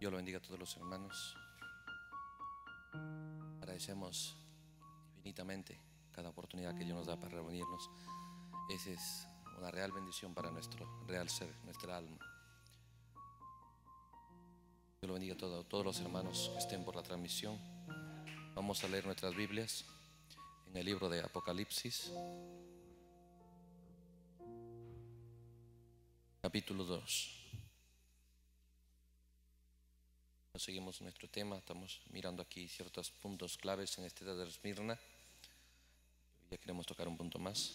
Yo lo bendiga a todos los hermanos. Agradecemos infinitamente cada oportunidad que Dios nos da para reunirnos. Esa es una real bendición para nuestro real ser, nuestra alma. Yo lo bendiga a todos, todos los hermanos que estén por la transmisión. Vamos a leer nuestras Biblias en el libro de Apocalipsis, capítulo 2. Seguimos nuestro tema, estamos mirando aquí ciertos puntos claves en este de Esmirna. Ya queremos tocar un punto más.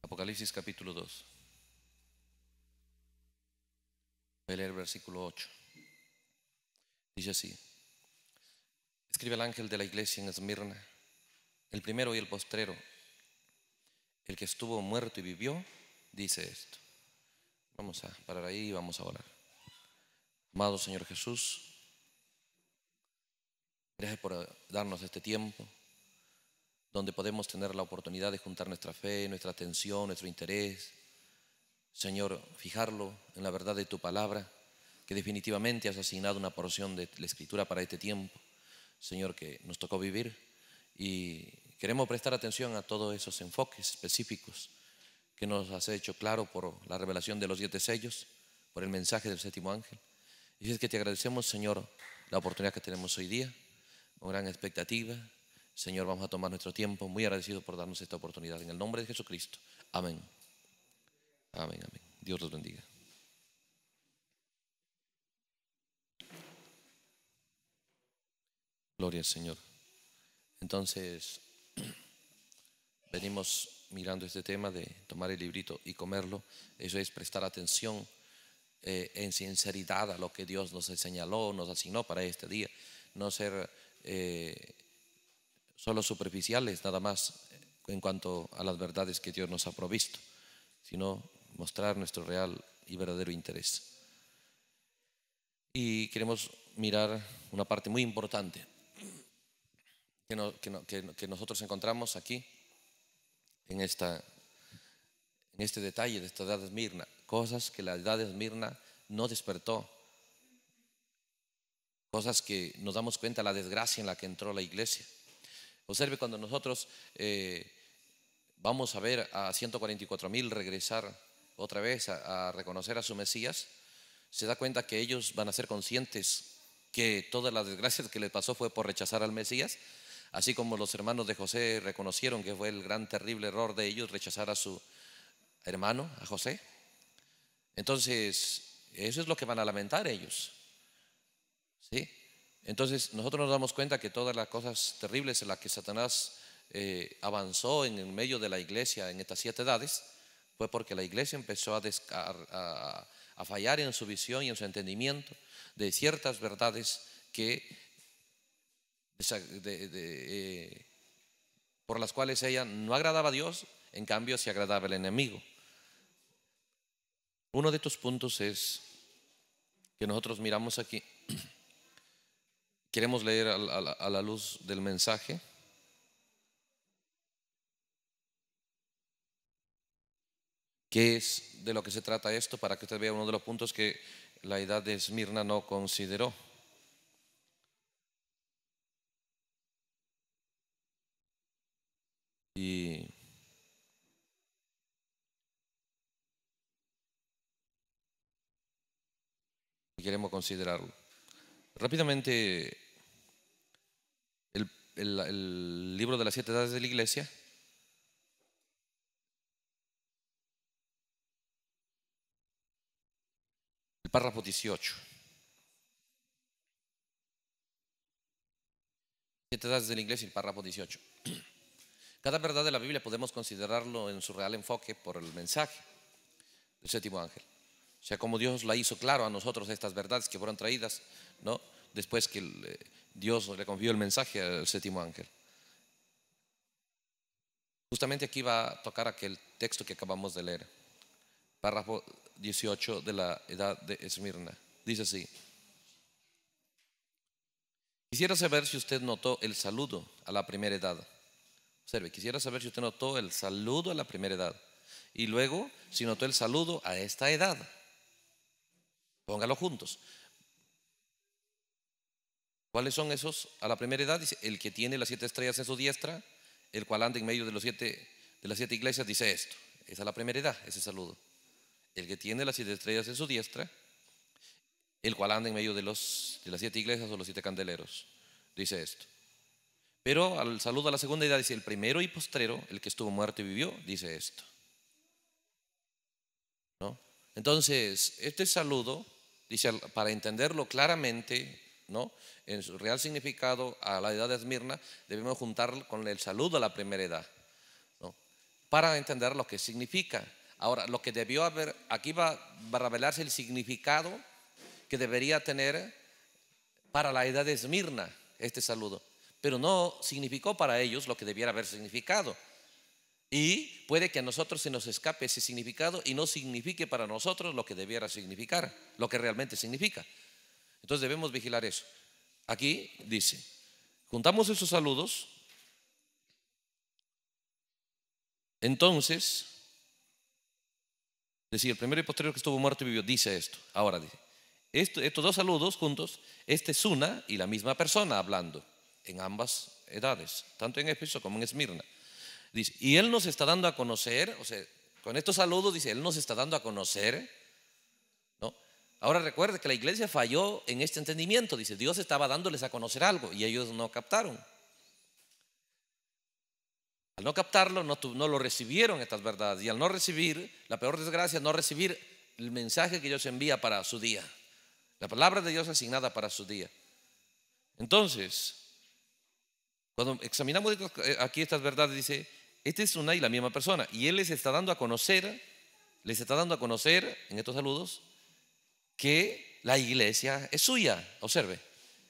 Apocalipsis capítulo 2. Voy a leer el versículo 8. Dice así. Escribe el ángel de la iglesia en Esmirna, el primero y el postrero, el que estuvo muerto y vivió, dice esto. Vamos a parar ahí y vamos a orar. Amado Señor Jesús, gracias por darnos este tiempo donde podemos tener la oportunidad de juntar nuestra fe, nuestra atención, nuestro interés. Señor, fijarlo en la verdad de tu palabra, que definitivamente has asignado una porción de la escritura para este tiempo, Señor, que nos tocó vivir. Y queremos prestar atención a todos esos enfoques específicos que nos has hecho claro por la revelación de los siete sellos, por el mensaje del séptimo ángel. Y es que te agradecemos, Señor, la oportunidad que tenemos hoy día, con gran expectativa. Señor, vamos a tomar nuestro tiempo, muy agradecido por darnos esta oportunidad. En el nombre de Jesucristo. Amén. Amén, amén. Dios los bendiga. Gloria al Señor. Entonces, venimos mirando este tema de tomar el librito y comerlo, eso es prestar atención eh, en sinceridad a lo que Dios nos señaló, nos asignó para este día, no ser eh, solo superficiales nada más eh, en cuanto a las verdades que Dios nos ha provisto, sino mostrar nuestro real y verdadero interés. Y queremos mirar una parte muy importante que nosotros encontramos aquí en, esta, en este detalle de esta edad de Esmirna, cosas que la edad de Esmirna no despertó, cosas que nos damos cuenta la desgracia en la que entró la iglesia. Observe cuando nosotros eh, vamos a ver a 144 mil regresar otra vez a, reconocer a su Mesías, se da cuenta que ellos van a ser conscientes que toda la desgracia que les pasó fue por rechazar al Mesías Así como los hermanos de José reconocieron que fue el gran terrible error de ellos rechazar a su hermano, a José. Entonces, eso es lo que van a lamentar ellos. ¿Sí? Entonces, nosotros nos damos cuenta que todas las cosas terribles en las que Satanás eh, avanzó en el medio de la iglesia en estas siete edades fue porque la iglesia empezó a fallar en su visión y en su entendimiento de ciertas verdades que eh, por las cuales ella no agradaba a Dios, en cambio se agradaba al enemigo. Uno de estos puntos es que nosotros miramos aquí. Queremos leer a la, a la luz del mensaje. ¿Qué es de lo que se trata esto? Para que usted vea uno de los puntos que la edad de Esmirna no consideró. Y queremos considerarlo. Rápidamente, el, libro de las siete edades de la iglesia El párrafo 18. Siete edades de la iglesia, el párrafo 18. Cada verdad de la Biblia podemos considerarlo en su real enfoque por el mensaje del séptimo ángel. O sea, como Dios la hizo claro a nosotros estas verdades que fueron traídas, ¿no? Después que eh, Dios le confió el mensaje al séptimo ángel. Justamente aquí va a tocar aquel texto que acabamos de leer, párrafo 18 de la edad de Esmirna. Dice así, quisiera saber si usted notó el saludo a la primera edad. Observe, quisiera saber si usted notó el saludo a la primera edad y luego si notó el saludo a esta edad. Póngalo juntos. ¿Cuáles son esos a la primera edad? el que tiene las siete estrellas en su diestra, el cual anda en medio de, los siete, de las siete iglesias, dice esto. Esa es la primera edad, ese saludo. El que tiene las siete estrellas en su diestra, el cual anda en medio de, los, de las siete iglesias o los siete candeleros, dice esto. Pero al saludo a la segunda edad dice, el primero y postrero, el que estuvo muerto y vivió, dice esto. Entonces, este saludo, dice, para entenderlo claramente, ¿no? en su real significado a la edad de Esmirna, debemos juntarlo con el saludo a la primera edad, para entender lo que significa. Ahora, lo que debió haber, aquí va a revelarse el significado que debería tener para la edad de Esmirna este saludo pero no significó para ellos lo que debiera haber significado. Y puede que a nosotros se nos escape ese significado y no signifique para nosotros lo que debiera significar, lo que realmente significa. Entonces debemos vigilar eso. Aquí dice, juntamos esos saludos, entonces, decir, el primero y posterior que estuvo muerto y vivió, dice esto, ahora dice, estos dos saludos juntos, este es una y la misma persona hablando en ambas edades, tanto en Éfeso como en Esmirna. Dice, y Él nos está dando a conocer, o sea, con estos saludos dice, Él nos está dando a conocer. ¿no? Ahora recuerde que la iglesia falló en este entendimiento, dice, Dios estaba dándoles a conocer algo y ellos no captaron. Al no captarlo, no, no lo recibieron estas verdades. Y al no recibir, la peor desgracia no recibir el mensaje que Dios envía para su día. La palabra de Dios asignada para su día. Entonces, cuando examinamos eh, aquí estas verdades, dice, este es una y la misma persona. Y Él les está dando a conocer, les está dando a conocer en estos saludos, que la iglesia es suya. Observe,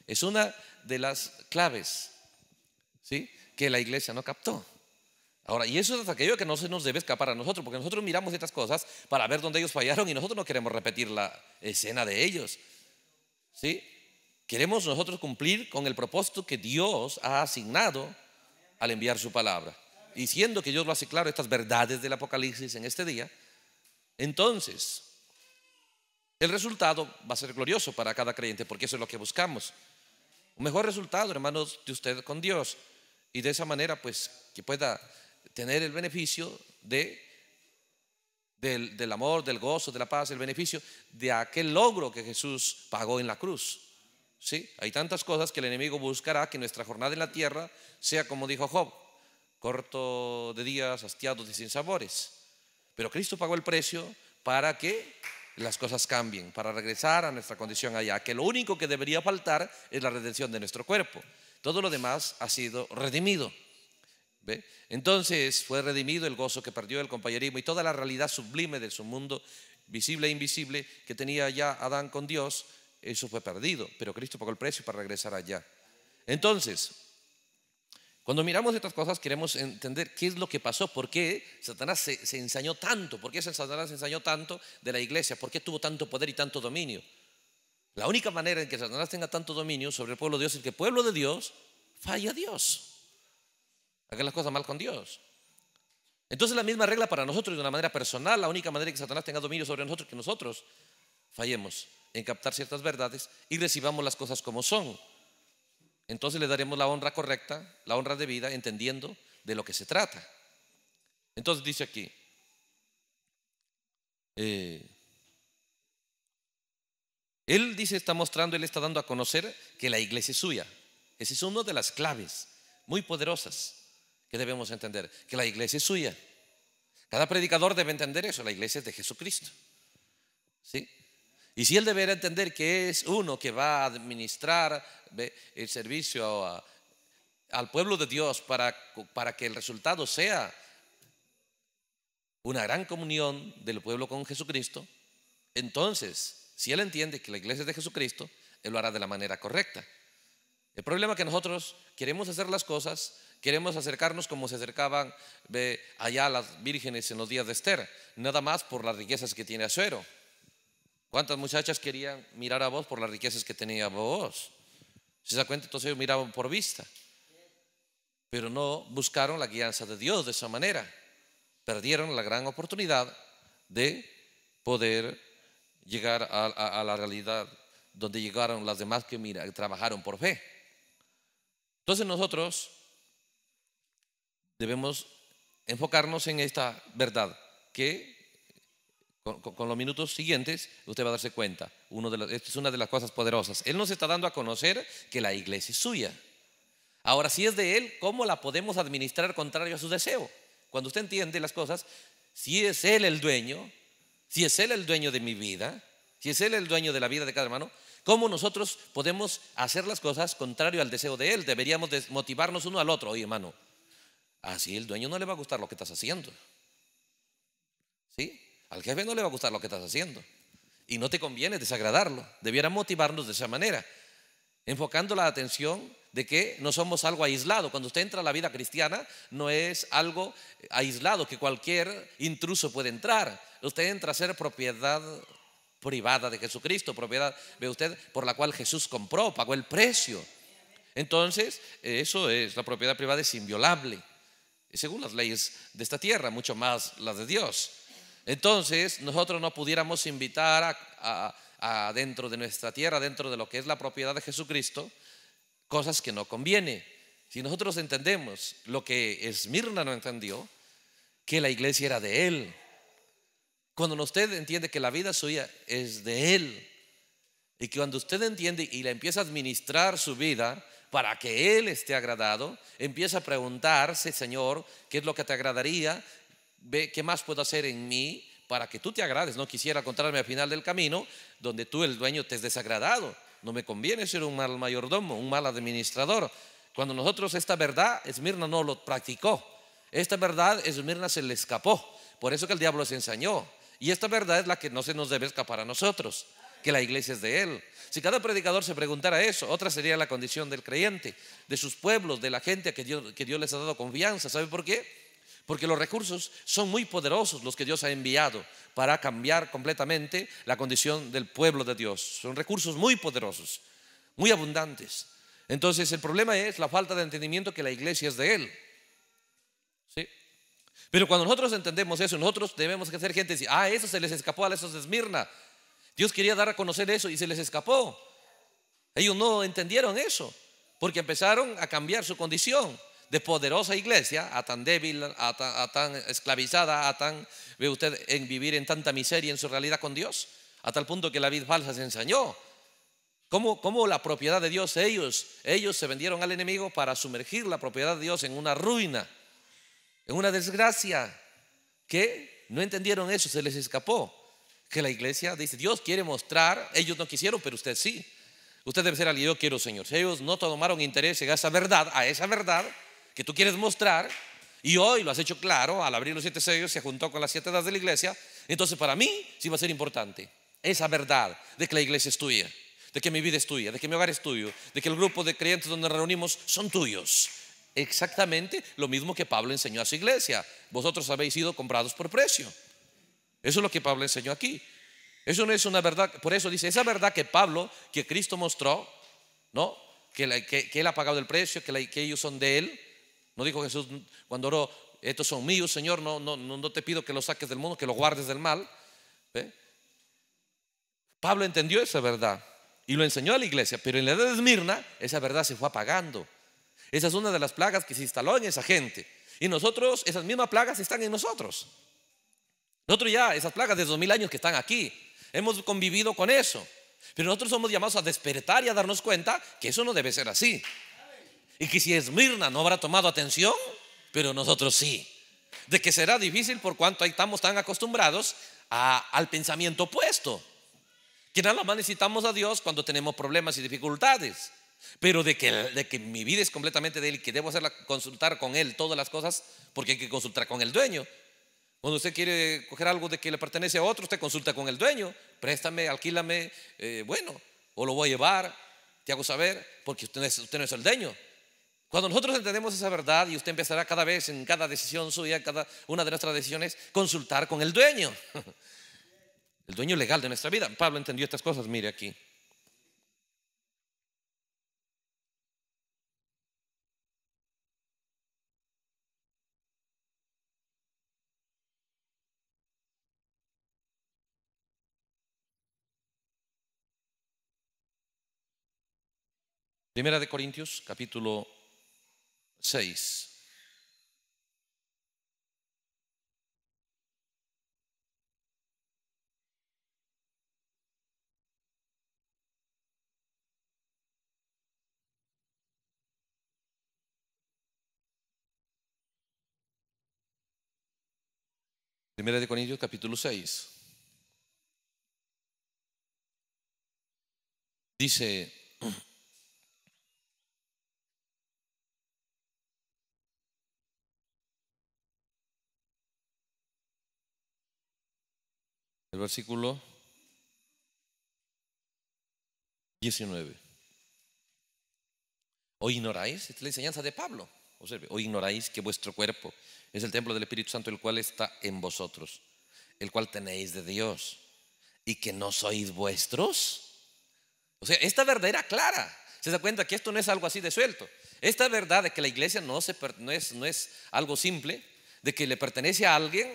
es una de las claves ¿sí? que la iglesia no captó. Ahora, y eso es aquello que no se nos debe escapar a nosotros, porque nosotros miramos estas cosas para ver dónde ellos fallaron y nosotros no queremos repetir la escena de ellos. ¿Sí? Queremos nosotros cumplir con el propósito que Dios ha asignado al enviar su palabra. Y siendo que Dios lo hace claro, estas verdades del Apocalipsis en este día, entonces el resultado va a ser glorioso para cada creyente, porque eso es lo que buscamos. Un mejor resultado, hermanos, de usted con Dios. Y de esa manera, pues, que pueda tener el beneficio de, del, del amor, del gozo, de la paz, el beneficio de aquel logro que Jesús pagó en la cruz. ¿sí? Hay tantas cosas que el enemigo buscará que nuestra jornada en la tierra sea como dijo Job, corto de días, y sin sabores Pero Cristo pagó el precio para que las cosas cambien, para regresar a nuestra condición allá, que lo único que debería faltar es la redención de nuestro cuerpo. Todo lo demás ha sido redimido. Entonces fue redimido el gozo que perdió el compañerismo y toda la realidad sublime de su mundo, visible e invisible, que tenía ya Adán con Dios, eso fue perdido, pero Cristo pagó el precio para regresar allá. Entonces, cuando miramos estas cosas queremos entender qué es lo que pasó, por qué Satanás se, ensañó tanto, por qué Satanás se ensañó tanto de la iglesia, por qué tuvo tanto poder y tanto dominio. La única manera en que Satanás tenga tanto dominio sobre el pueblo de Dios es que el pueblo de Dios falla a Dios, haga las cosas mal con Dios. Entonces la misma regla para nosotros de una manera personal, la única manera en que Satanás tenga dominio sobre nosotros es que nosotros fallemos en captar ciertas verdades y recibamos las cosas como son. Entonces le daremos la honra correcta, la honra debida, entendiendo de lo que se trata. Entonces dice aquí, eh, él dice, está mostrando, él está dando a conocer que la iglesia es suya. Esa es una de las claves muy poderosas que debemos entender, que la iglesia es suya. Cada predicador debe entender eso, la iglesia es de Jesucristo. ¿Sí? Y si él deberá entender que es uno que va a administrar el servicio al pueblo de Dios para, para que el resultado sea una gran comunión del pueblo con Jesucristo, entonces, si él entiende que la iglesia es de Jesucristo, él lo hará de la manera correcta. El problema es que nosotros queremos hacer las cosas, queremos acercarnos como se acercaban allá las vírgenes en los días de Esther, nada más por las riquezas que tiene Azuero. ¿Cuántas muchachas querían mirar a vos por las riquezas que tenía vos? ¿Se da cuenta? Entonces ellos miraban por vista. Pero no buscaron la guianza de Dios de esa manera. Perdieron la gran oportunidad de poder llegar a, la realidad donde llegaron las demás que trabajaron por fe. Entonces nosotros debemos enfocarnos en esta verdad, que con, los minutos siguientes, usted va a darse cuenta. Uno esto es una de las cosas poderosas. Él nos está dando a conocer que la iglesia es suya. Ahora, si es de Él, ¿cómo la podemos administrar contrario a su deseo? Cuando usted entiende las cosas, si es Él el dueño, si es Él el dueño de mi vida, si es Él el dueño de la vida de cada hermano, ¿cómo nosotros podemos hacer las cosas contrario al deseo de Él? Deberíamos motivarnos uno al otro. Oye, hermano, así el dueño no le va a gustar lo que estás haciendo. ¿Sí? Al jefe no le va a gustar lo que estás haciendo. Y no te conviene desagradarlo. Debiera motivarnos de esa manera, enfocando la atención de que no somos algo aislado. Cuando usted entra a la vida cristiana, no es algo aislado que cualquier intruso puede entrar. Usted entra a ser propiedad privada de Jesucristo, propiedad, ve usted, por la cual Jesús compró, pagó el precio. Entonces, eso es, la propiedad privada es inviolable, según las leyes de esta tierra, mucho más las de Dios. Entonces, nosotros no pudiéramos invitar a, dentro de nuestra tierra, dentro de lo que es la propiedad de Jesucristo, cosas que no conviene. Si nosotros entendemos lo que Esmirna no entendió, que la iglesia era de él. Cuando usted entiende que la vida suya es de él y que cuando usted entiende y le empieza a administrar su vida para que él esté agradado, empieza a preguntarse, Señor, ¿qué es lo que te agradaría? ve qué más puedo hacer en mí para que tú te agrades. No quisiera encontrarme al final del camino donde tú, el dueño, te es desagradado. No me conviene ser un mal mayordomo, un mal administrador. Cuando nosotros esta verdad, Esmirna no lo practicó. Esta verdad, Esmirna se le escapó. Por eso que el diablo se ensañó. Y esta verdad es la que no se nos debe escapar a nosotros, que la iglesia es de él. Si cada predicador se preguntara eso, otra sería la condición del creyente, de sus pueblos, de la gente que que Dios les ha dado confianza. ¿Sabe por qué? Porque los recursos son muy poderosos los que Dios ha enviado para cambiar completamente la condición del pueblo de Dios. Son recursos muy poderosos, muy abundantes. Entonces el problema es la falta de entendimiento que la iglesia es de Él. ¿Sí? Pero cuando nosotros entendemos eso, nosotros debemos hacer gente decir, ah, eso se les escapó a esos de Esmirna. Dios quería dar a conocer eso y se les escapó. Ellos no entendieron eso, porque empezaron a cambiar su condición de poderosa iglesia a tan débil, a tan, esclavizada, a tan, ve usted, en vivir en tanta miseria en su realidad con Dios, a tal punto que la vida falsa se ensañó. ¿Cómo, la propiedad de Dios, ellos, ellos se vendieron al enemigo para sumergir la propiedad de Dios en una ruina, en una desgracia, que no entendieron eso, se les escapó. Que la iglesia dice, Dios quiere mostrar, ellos no quisieron, pero usted sí. Usted debe ser alguien, yo quiero, Señor. ellos no tomaron interés en esa verdad, a esa verdad, que tú quieres mostrar, y hoy lo has hecho claro, al abrir los siete sellos se juntó con las siete edades de la iglesia, entonces para mí sí va a ser importante esa verdad de que la iglesia es tuya, de que mi vida es tuya, de que mi hogar es tuyo, de que el grupo de creyentes donde nos reunimos son tuyos. Exactamente lo mismo que Pablo enseñó a su iglesia. Vosotros habéis sido comprados por precio. Eso es lo que Pablo enseñó aquí. Eso no es una verdad, por eso dice, esa verdad que Pablo, que Cristo mostró, ¿no? Que, que, él ha pagado el precio, que, la, que ellos son de él, no dijo Jesús cuando oró, estos son míos, Señor, no, no, no te pido que los saques del mundo, que los guardes del mal. Pablo entendió esa verdad y lo enseñó a la iglesia, pero en la edad de Esmirna esa verdad se fue apagando. Esa es una de las plagas que se instaló en esa gente. Y nosotros, esas mismas plagas están en nosotros. Nosotros ya, esas plagas de dos mil años que están aquí, hemos convivido con eso. Pero nosotros somos llamados a despertar y a darnos cuenta que eso no debe ser así. Y que si es Mirna no habrá tomado atención, pero nosotros sí. De que será difícil por cuanto ahí estamos tan acostumbrados al pensamiento opuesto. Que nada más necesitamos a Dios cuando tenemos problemas y dificultades. Pero de que, que mi vida es completamente de Él y que debo hacerla, consultar con Él todas las cosas, porque hay que consultar con el dueño. Cuando usted quiere coger algo de que le pertenece a otro, usted consulta con el dueño, préstame, alquílame, eh, bueno, o lo voy a llevar, te hago saber, porque usted usted no es el dueño, cuando nosotros entendemos esa verdad y usted empezará cada vez en cada decisión suya, cada una de nuestras decisiones, consultar con el dueño, el dueño legal de nuestra vida. Pablo entendió estas cosas, mire aquí. Primera de Corintios, capítulo 6. Primera de Corintios capítulo 6. Dice El versículo 19. ¿O ignoráis? Esta es la enseñanza de Pablo. Observe, ¿o ignoráis que vuestro cuerpo es el templo del Espíritu Santo, el cual está en vosotros, el cual tenéis de Dios, y que no sois vuestros? O sea, esta verdad era clara. Se da cuenta que esto no es algo así de suelto. Esta verdad de que la iglesia no, se, no es algo simple, de que le pertenece a alguien,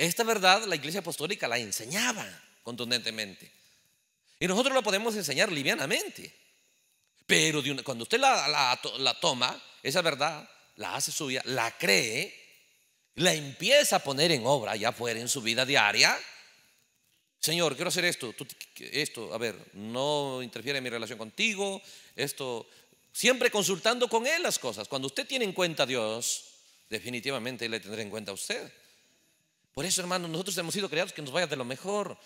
esta verdad la iglesia apostólica la enseñaba contundentemente. Y nosotros la podemos enseñar livianamente. Pero cuando usted la, toma, esa verdad la hace suya, la cree, la empieza a poner en obra, ya fuera en su vida diaria. Señor, quiero hacer esto, esto, a ver, no interfiere en mi relación contigo, esto, siempre consultando con Él las cosas. Cuando usted tiene en cuenta a Dios, definitivamente le tendrá en cuenta a usted. Por eso, hermano, nosotros hemos sido creados que nos vaya de lo mejor.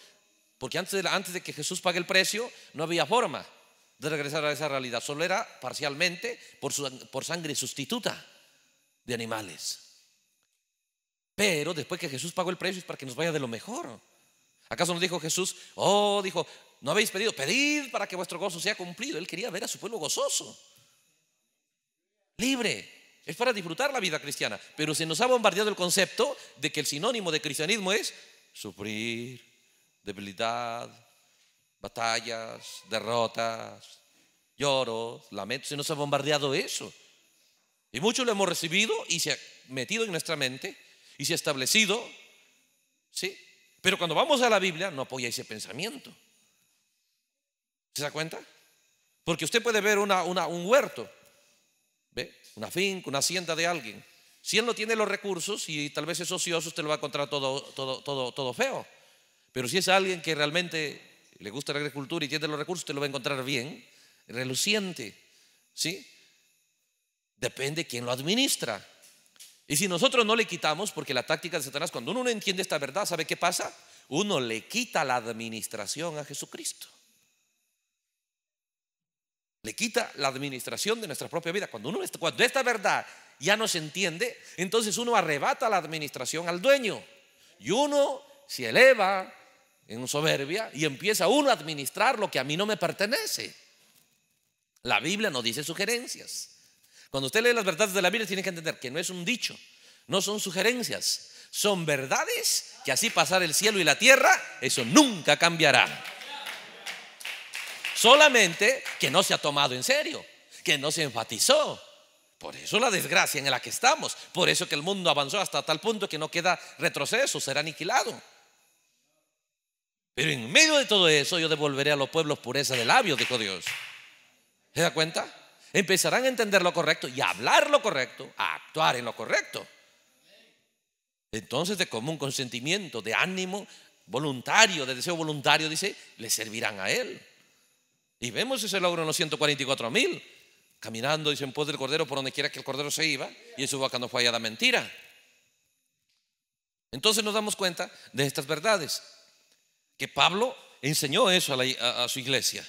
Porque antes de, antes de que Jesús pague el precio, no había forma de regresar a esa realidad. Solo era parcialmente por, por sangre sustituta de animales. Pero después que Jesús pagó el precio es para que nos vaya de lo mejor. ¿Acaso nos dijo Jesús? Oh, dijo, no habéis pedido, pedid para que vuestro gozo sea cumplido. Él quería ver a su pueblo gozoso, libre, es para disfrutar la vida cristiana. Pero se nos ha bombardeado el concepto de que el sinónimo de cristianismo es sufrir, debilidad, batallas, derrotas, lloros, lamentos. Se nos ha bombardeado eso. Y muchos lo hemos recibido y se ha metido en nuestra mente y se ha establecido. ¿Sí? Pero cuando vamos a la Biblia no apoya ese pensamiento. ¿Se da cuenta? Porque usted puede ver una, un huerto. ¿Ve? una finca, una hacienda de alguien. Si él no tiene los recursos y tal vez es ocioso, usted lo va a encontrar todo, todo, todo, todo feo. Pero si es alguien que realmente le gusta la agricultura y tiene los recursos, usted lo va a encontrar bien, reluciente. ¿Sí? Depende quién lo administra. Y si nosotros no le quitamos, porque la táctica de Satanás, cuando uno no entiende esta verdad, ¿sabe qué pasa? Uno le quita la administración a Jesucristo. Le quita la administración de nuestra propia vida. Cuando, uno, cuando esta verdad ya no se entiende, entonces uno arrebata la administración al dueño. Y uno se eleva en soberbia y empieza uno a administrar lo que a mí no me pertenece. La Biblia no dice sugerencias. Cuando usted lee las verdades de la Biblia tiene que entender que no es un dicho, no son sugerencias, son verdades que así pasar el cielo y la tierra, eso nunca cambiará. Solamente que no se ha tomado en serio, que no se enfatizó. Por eso la desgracia en la que estamos. Por eso que el mundo avanzó hasta tal punto que no queda retroceso, será aniquilado. Pero en medio de todo eso yo devolveré a los pueblos pureza de labios, dijo Dios. ¿Se da cuenta? Empezarán a entender lo correcto y a hablar lo correcto, a actuar en lo correcto. Entonces de común consentimiento, de ánimo voluntario, de deseo voluntario, dice, le servirán a Él. Y vemos ese logro en los 144 mil, caminando, dicen, pues del cordero por donde quiera que el cordero se iba, y en su boca no fue mentira. Entonces nos damos cuenta de estas verdades, que Pablo enseñó eso a, su iglesia.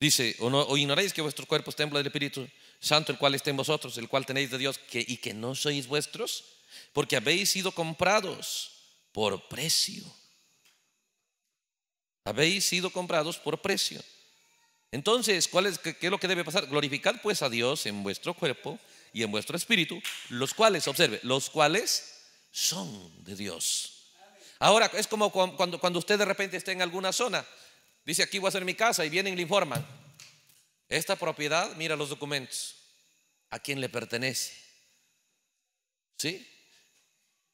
Dice, o, no, ignoráis que vuestros cuerpos templo del Espíritu Santo, el cual está en vosotros, el cual tenéis de Dios, y que no sois vuestros, porque habéis sido comprados por precio. Habéis sido comprados por precio. Entonces, ¿cuál es, qué, es lo que debe pasar? Glorificad pues a Dios en vuestro cuerpo y en vuestro espíritu, los cuales, observe, los cuales son de Dios. Ahora, es como cuando, cuando usted de repente está en alguna zona, dice aquí voy a hacer mi casa y vienen y le informan, esta propiedad, mira los documentos, ¿a quién le pertenece? ¿Sí?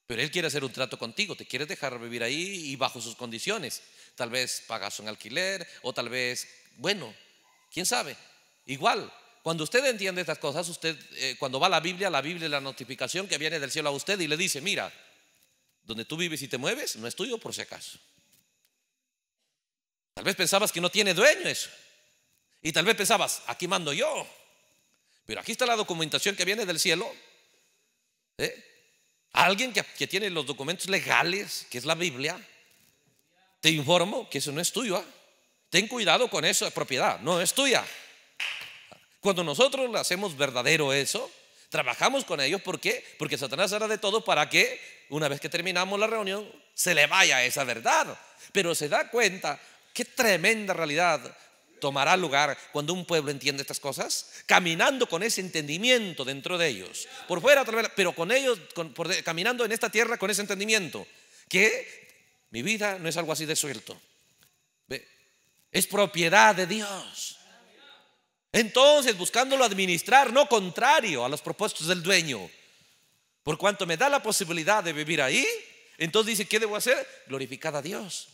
Pero él quiere hacer un trato contigo, te quiere dejar vivir ahí y bajo sus condiciones. Tal vez pagas un alquiler o tal vez, bueno, quién sabe. Igual, cuando usted entiende estas cosas, usted eh, cuando va a la Biblia, la Biblia es la notificación que viene del cielo a usted y le dice, mira, donde tú vives y te mueves no es tuyo por si acaso. Tal vez pensabas que no tiene dueño eso. Y tal vez pensabas, aquí mando yo. Pero aquí está la documentación que viene del cielo. ¿eh? Alguien que, tiene los documentos legales, que es la Biblia, te informo que eso no es tuyo. ¿ah? Ten cuidado con eso, es propiedad, no es tuya. Cuando nosotros hacemos verdadero eso, trabajamos con ellos, ¿por qué? Porque Satanás hará de todo para que, una vez que terminamos la reunión, se le vaya esa verdad. Pero se da cuenta, qué tremenda realidad tomará lugar cuando un pueblo entiende estas cosas, caminando con ese entendimiento dentro de ellos, por fuera, pero con ellos, caminando en esta tierra con ese entendimiento, que mi vida no es algo así de suelto, es propiedad de Dios. Entonces, buscándolo administrar, no contrario a los propósitos del dueño, por cuanto me da la posibilidad de vivir ahí, entonces dice, ¿qué debo hacer? Glorificar a Dios,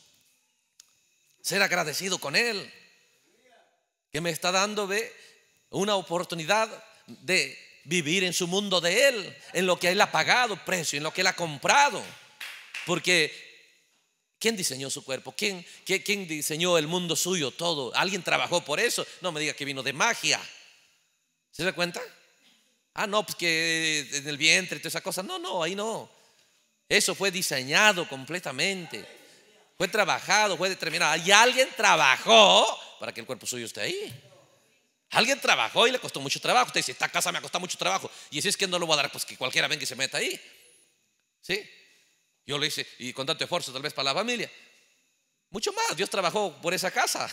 ser agradecido con Él que me está dando una oportunidad de vivir en su mundo de Él, en lo que Él ha pagado precio, en lo que Él ha comprado. Porque, ¿quién diseñó su cuerpo? ¿Quién, quién diseñó el mundo suyo? Todo. ¿Alguien trabajó por eso? No me diga que vino de magia. ¿Se da cuenta? Ah, no, pues que en el vientre, toda esa cosa. No, no, ahí no. Eso fue diseñado completamente. Fue trabajado, fue determinado. Y alguien trabajó para que el cuerpo suyo esté ahí. Alguien trabajó y le costó mucho trabajo. Usted dice, esta casa me ha costado mucho trabajo. Y si es que no lo voy a dar, pues que cualquiera venga y se meta ahí. ¿Sí? Yo le hice y con tanto esfuerzo tal vez para la familia. Mucho más. Dios trabajó por esa casa.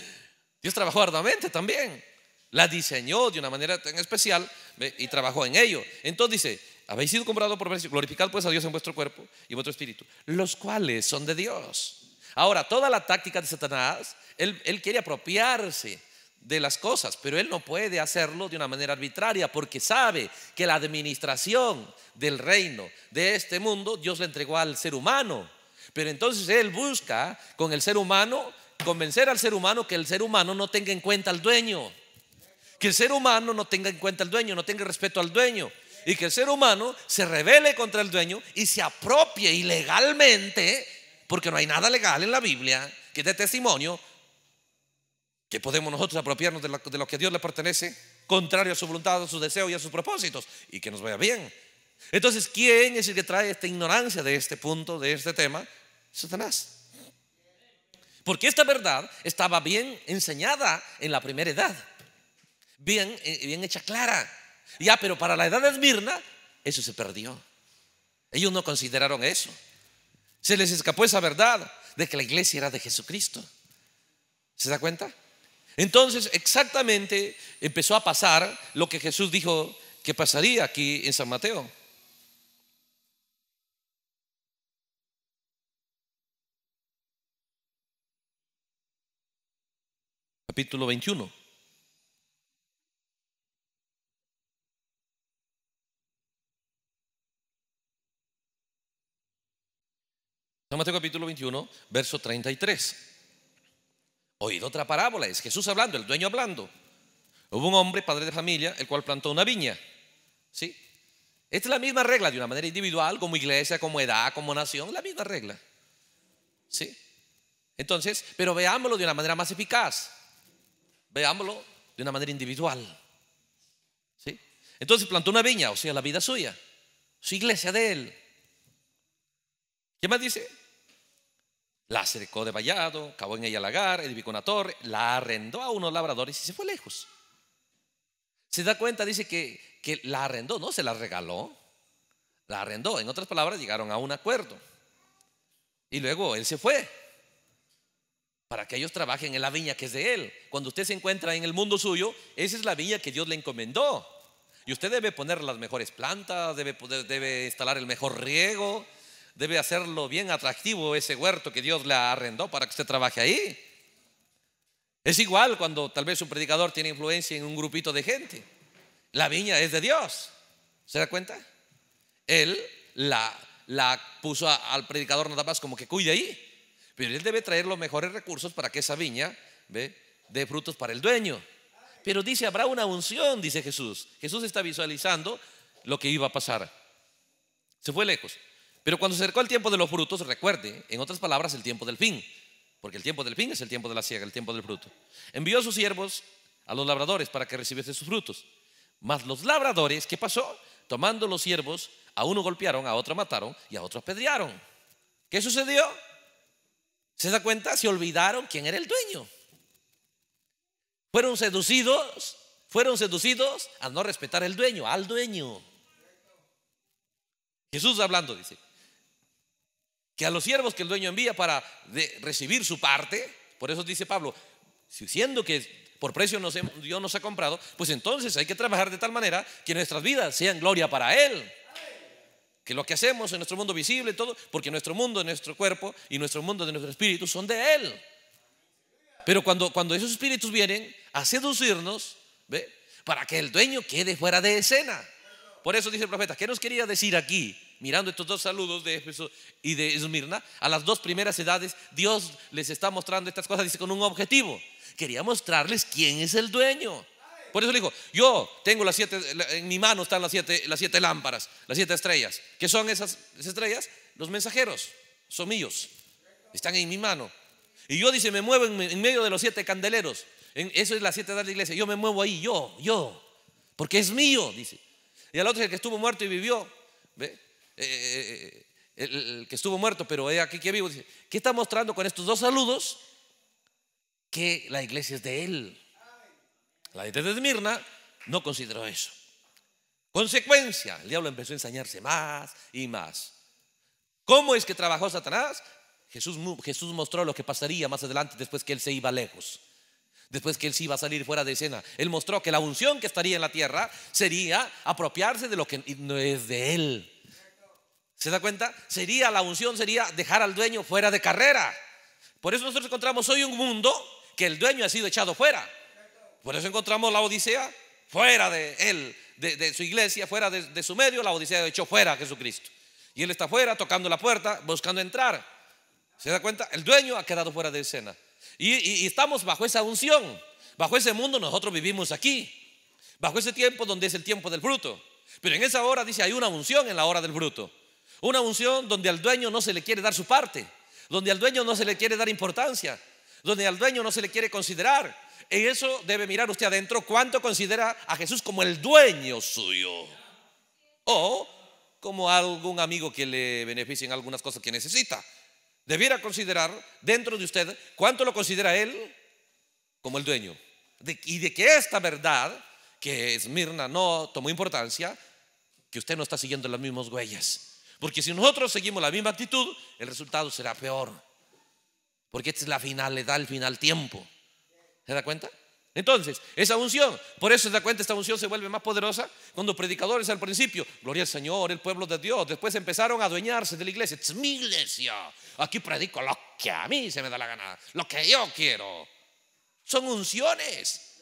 Dios trabajó arduamente también. La diseñó de una manera tan especial y trabajó en ello. Entonces dice, habéis sido comprados por precio, glorificad pues a Dios en vuestro cuerpo y vuestro espíritu, los cuales son de Dios. Ahora, toda la táctica de Satanás, él, quiere apropiarse de las cosas, pero él no puede hacerlo de una manera arbitraria porque sabe que la administración del reino de este mundo Dios le entregó al ser humano. Pero entonces él busca con el ser humano convencer al ser humano que el ser humano no tenga en cuenta al dueño, que el ser humano no tenga en cuenta al dueño, no tenga respeto al dueño y que el ser humano se revele contra el dueño y se apropie ilegalmente porque no hay nada legal en la Biblia que dé testimonio que podemos nosotros apropiarnos de lo, que a Dios le pertenece, contrario a su voluntad, a sus deseos y a sus propósitos, y que nos vaya bien. Entonces, ¿quién es el que trae esta ignorancia de este punto, de este tema? Satanás. Porque esta verdad estaba bien enseñada en la primera edad, bien, eh, bien hecha clara. Ya, pero para la edad de Esmirna, eso se perdió. Ellos no consideraron eso. Se les escapó esa verdad de que la iglesia era de Jesucristo. ¿Se da cuenta? Entonces, exactamente empezó a pasar lo que Jesús dijo que pasaría aquí en San Mateo. Capítulo 21. Mateo capítulo 21, verso 33. Oído otra parábola, es Jesús hablando, el dueño hablando. Hubo un hombre, padre de familia, el cual plantó una viña. ¿Sí? Esta es la misma regla, de una manera individual, como iglesia, como edad, como nación, la misma regla. ¿Sí? Entonces, pero veámoslo de una manera más eficaz. Veámoslo de una manera individual. ¿Sí? Entonces plantó una viña, o sea, la vida suya, su iglesia de él. ¿Qué más dice? La acercó de vallado, cavó en ella lagar, edificó una torre, la arrendó a unos labradores y se fue lejos. Se da cuenta, dice que, que la arrendó, no se la regaló, la arrendó. En otras palabras, llegaron a un acuerdo. Y luego él se fue para que ellos trabajen en la viña que es de él. Cuando usted se encuentra en el mundo suyo, esa es la viña que Dios le encomendó. Y usted debe poner las mejores plantas, debe, debe instalar el mejor riego, debe hacerlo bien atractivo ese huerto que Dios le arrendó para que usted trabaje ahí. Es igual cuando tal vez un predicador tiene influencia en un grupito de gente. La viña es de Dios. ¿Se da cuenta? Él la, la puso al predicador nada más como que cuide ahí. Pero él debe traer los mejores recursos para que esa viña ¿ve? dé frutos para el dueño. Pero dice, habrá una unción, dice Jesús. Jesús está visualizando lo que iba a pasar. Se fue lejos. Pero cuando se acercó el tiempo de los frutos, recuerde, en otras palabras, el tiempo del fin, porque el tiempo del fin es el tiempo de la siega, el tiempo del fruto. Envió a sus siervos a los labradores para que recibiesen sus frutos. Mas los labradores, ¿qué pasó? Tomando los siervos, a uno golpearon, a otro mataron y a otro apedrearon. ¿Qué sucedió? ¿Se da cuenta? Se olvidaron quién era el dueño. Fueron seducidos, fueron seducidos a no respetar el dueño, al dueño. Jesús hablando dice, que a los siervos que el dueño envía para recibir su parte. Por eso dice Pablo, siendo que por precio Dios nos ha comprado, pues entonces hay que trabajar de tal manera que nuestras vidas sean gloria para Él. Que lo que hacemos en nuestro mundo visible, todo, porque nuestro mundo nuestro cuerpo y nuestro mundo de nuestro espíritu son de Él. Pero cuando, cuando esos espíritus vienen a seducirnos, ¿ve? Para que el dueño quede fuera de escena. Por eso dice el profeta, ¿qué nos quería decir aquí? mirando estos dos saludos de Éfeso y de Esmirna, a las dos primeras edades Dios les está mostrando estas cosas, dice, con un objetivo. Quería mostrarles quién es el dueño. Por eso le dijo, yo tengo las siete, en mi mano están las siete, las siete lámparas, las siete estrellas. ¿Qué son esas, estrellas? Los mensajeros, son míos, están en mi mano. Y yo dice, me muevo en, medio de los siete candeleros. En, eso es la siete edades de la iglesia. Yo me muevo ahí, yo, yo, porque es mío, dice. Y al otro el que estuvo muerto y vivió. ¿Ve? Eh, eh, el, que estuvo muerto, pero aquí que vivo. Dice, ¿Qué está mostrando con estos dos saludos? Que la iglesia es de él. La gente de Esmirna no consideró eso. Consecuencia, el diablo empezó a ensañarse más y más. ¿Cómo es que trabajó Satanás? Jesús, Jesús mostró lo que pasaría más adelante después que él se iba lejos, después que él se iba a salir fuera de escena. Él mostró que la unción que estaría en la tierra sería apropiarse de lo que no es de él. ¿Se da cuenta? Sería la unción, sería dejar al dueño fuera de carrera. Por eso nosotros encontramos hoy un mundo que el dueño ha sido echado fuera. Por eso encontramos la Odisea fuera de él, de, su iglesia, fuera de, su medio, la Odisea echó fuera a Jesucristo. Y él está fuera, tocando la puerta, buscando entrar. ¿Se da cuenta? El dueño ha quedado fuera de escena. Y, y estamos bajo esa unción, bajo ese mundo nosotros vivimos aquí, bajo ese tiempo donde es el tiempo del fruto. Pero en esa hora dice, hay una unción en la hora del fruto. Una unción donde al dueño no se le quiere dar su parte, donde al dueño no se le quiere dar importancia, donde al dueño no se le quiere considerar. En eso debe mirar usted adentro cuánto considera a Jesús como el dueño suyo. O como algún amigo que le beneficie en algunas cosas que necesita. Debiera considerar dentro de usted cuánto lo considera él como el dueño. y de que esta verdad, que es mirna no tomó importancia, que usted no está siguiendo las mismas huellas. Porque si nosotros seguimos la misma actitud, el resultado será peor. Porque esta es la finalidad, el final tiempo. ¿Se da cuenta? Entonces, esa unción, por eso se da cuenta, esta unción se vuelve más poderosa cuando predicadores al principio, gloria al Señor, el pueblo de Dios, después empezaron a adueñarse de la iglesia. Es mi iglesia, aquí predico lo que a mí se me da la gana, lo que yo quiero. Son unciones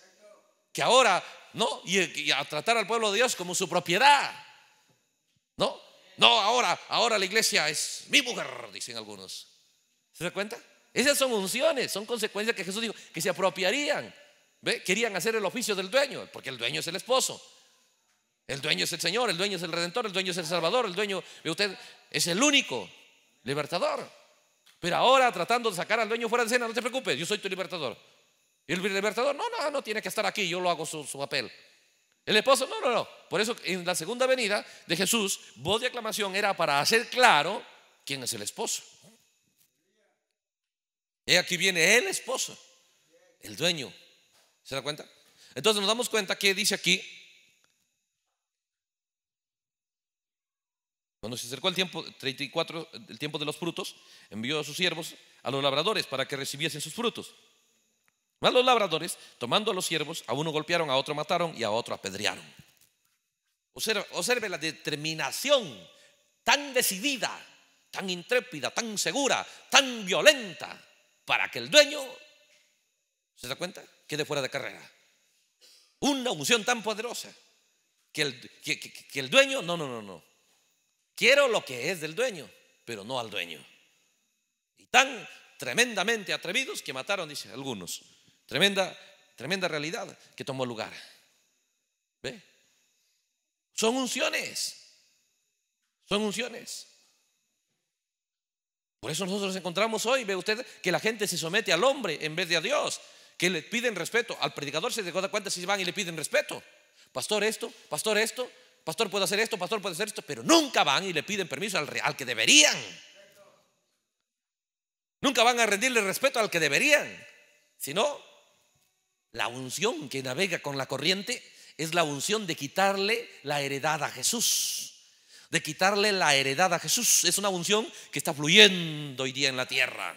que ahora, ¿no? Y, y a tratar al pueblo de Dios como su propiedad, ¿no? No, ahora, ahora la iglesia es mi mujer, dicen algunos. ¿Se da cuenta? Esas son unciones, son consecuencias que Jesús dijo que se apropiarían. ¿Ve? Querían hacer el oficio del dueño, porque el dueño es el esposo. El dueño es el Señor, el dueño es el Redentor, el dueño es el Salvador, el dueño usted es el único libertador. Pero ahora tratando de sacar al dueño fuera de escena, no te preocupes, yo soy tu libertador. Y el libertador, no, no, no tiene que estar aquí, yo lo hago su papel. El esposo, no, no, no. Por eso en la segunda venida de Jesús, voz de aclamación era para hacer claro quién es el esposo. Y aquí viene el esposo, el dueño. ¿Se da cuenta? Entonces nos damos cuenta que dice aquí, cuando se acercó el tiempo 34, el tiempo de los frutos, envió a sus siervos a los labradores para que recibiesen sus frutos. Más los labradores, tomando a los siervos, a uno golpearon, a otro mataron y a otro apedrearon. Observe, la determinación tan decidida, tan intrépida, tan segura, tan violenta, para que el dueño, ¿se da cuenta? Quede fuera de carrera. Una unción tan poderosa que el, que el dueño, no, no, no, no. Quiero lo que es del dueño, pero no al dueño. Y tan tremendamente atrevidos que mataron, dice algunos, Tremenda, tremenda realidad que tomó lugar. ¿Ve? Son unciones. Son unciones. Por eso nosotros nos encontramos hoy, ve usted, que la gente se somete al hombre en vez de a Dios, que le piden respeto. Al predicador se da cuenta si van y le piden respeto. Pastor esto, pastor esto, pastor puede hacer esto, pastor puede hacer esto, pero nunca van y le piden permiso al, real que deberían. Nunca van a rendirle respeto al que deberían, sino la unción que navega con la corriente es la unción de quitarle la heredad a Jesús. De quitarle la heredad a Jesús. Es una unción que está fluyendo hoy día en la tierra.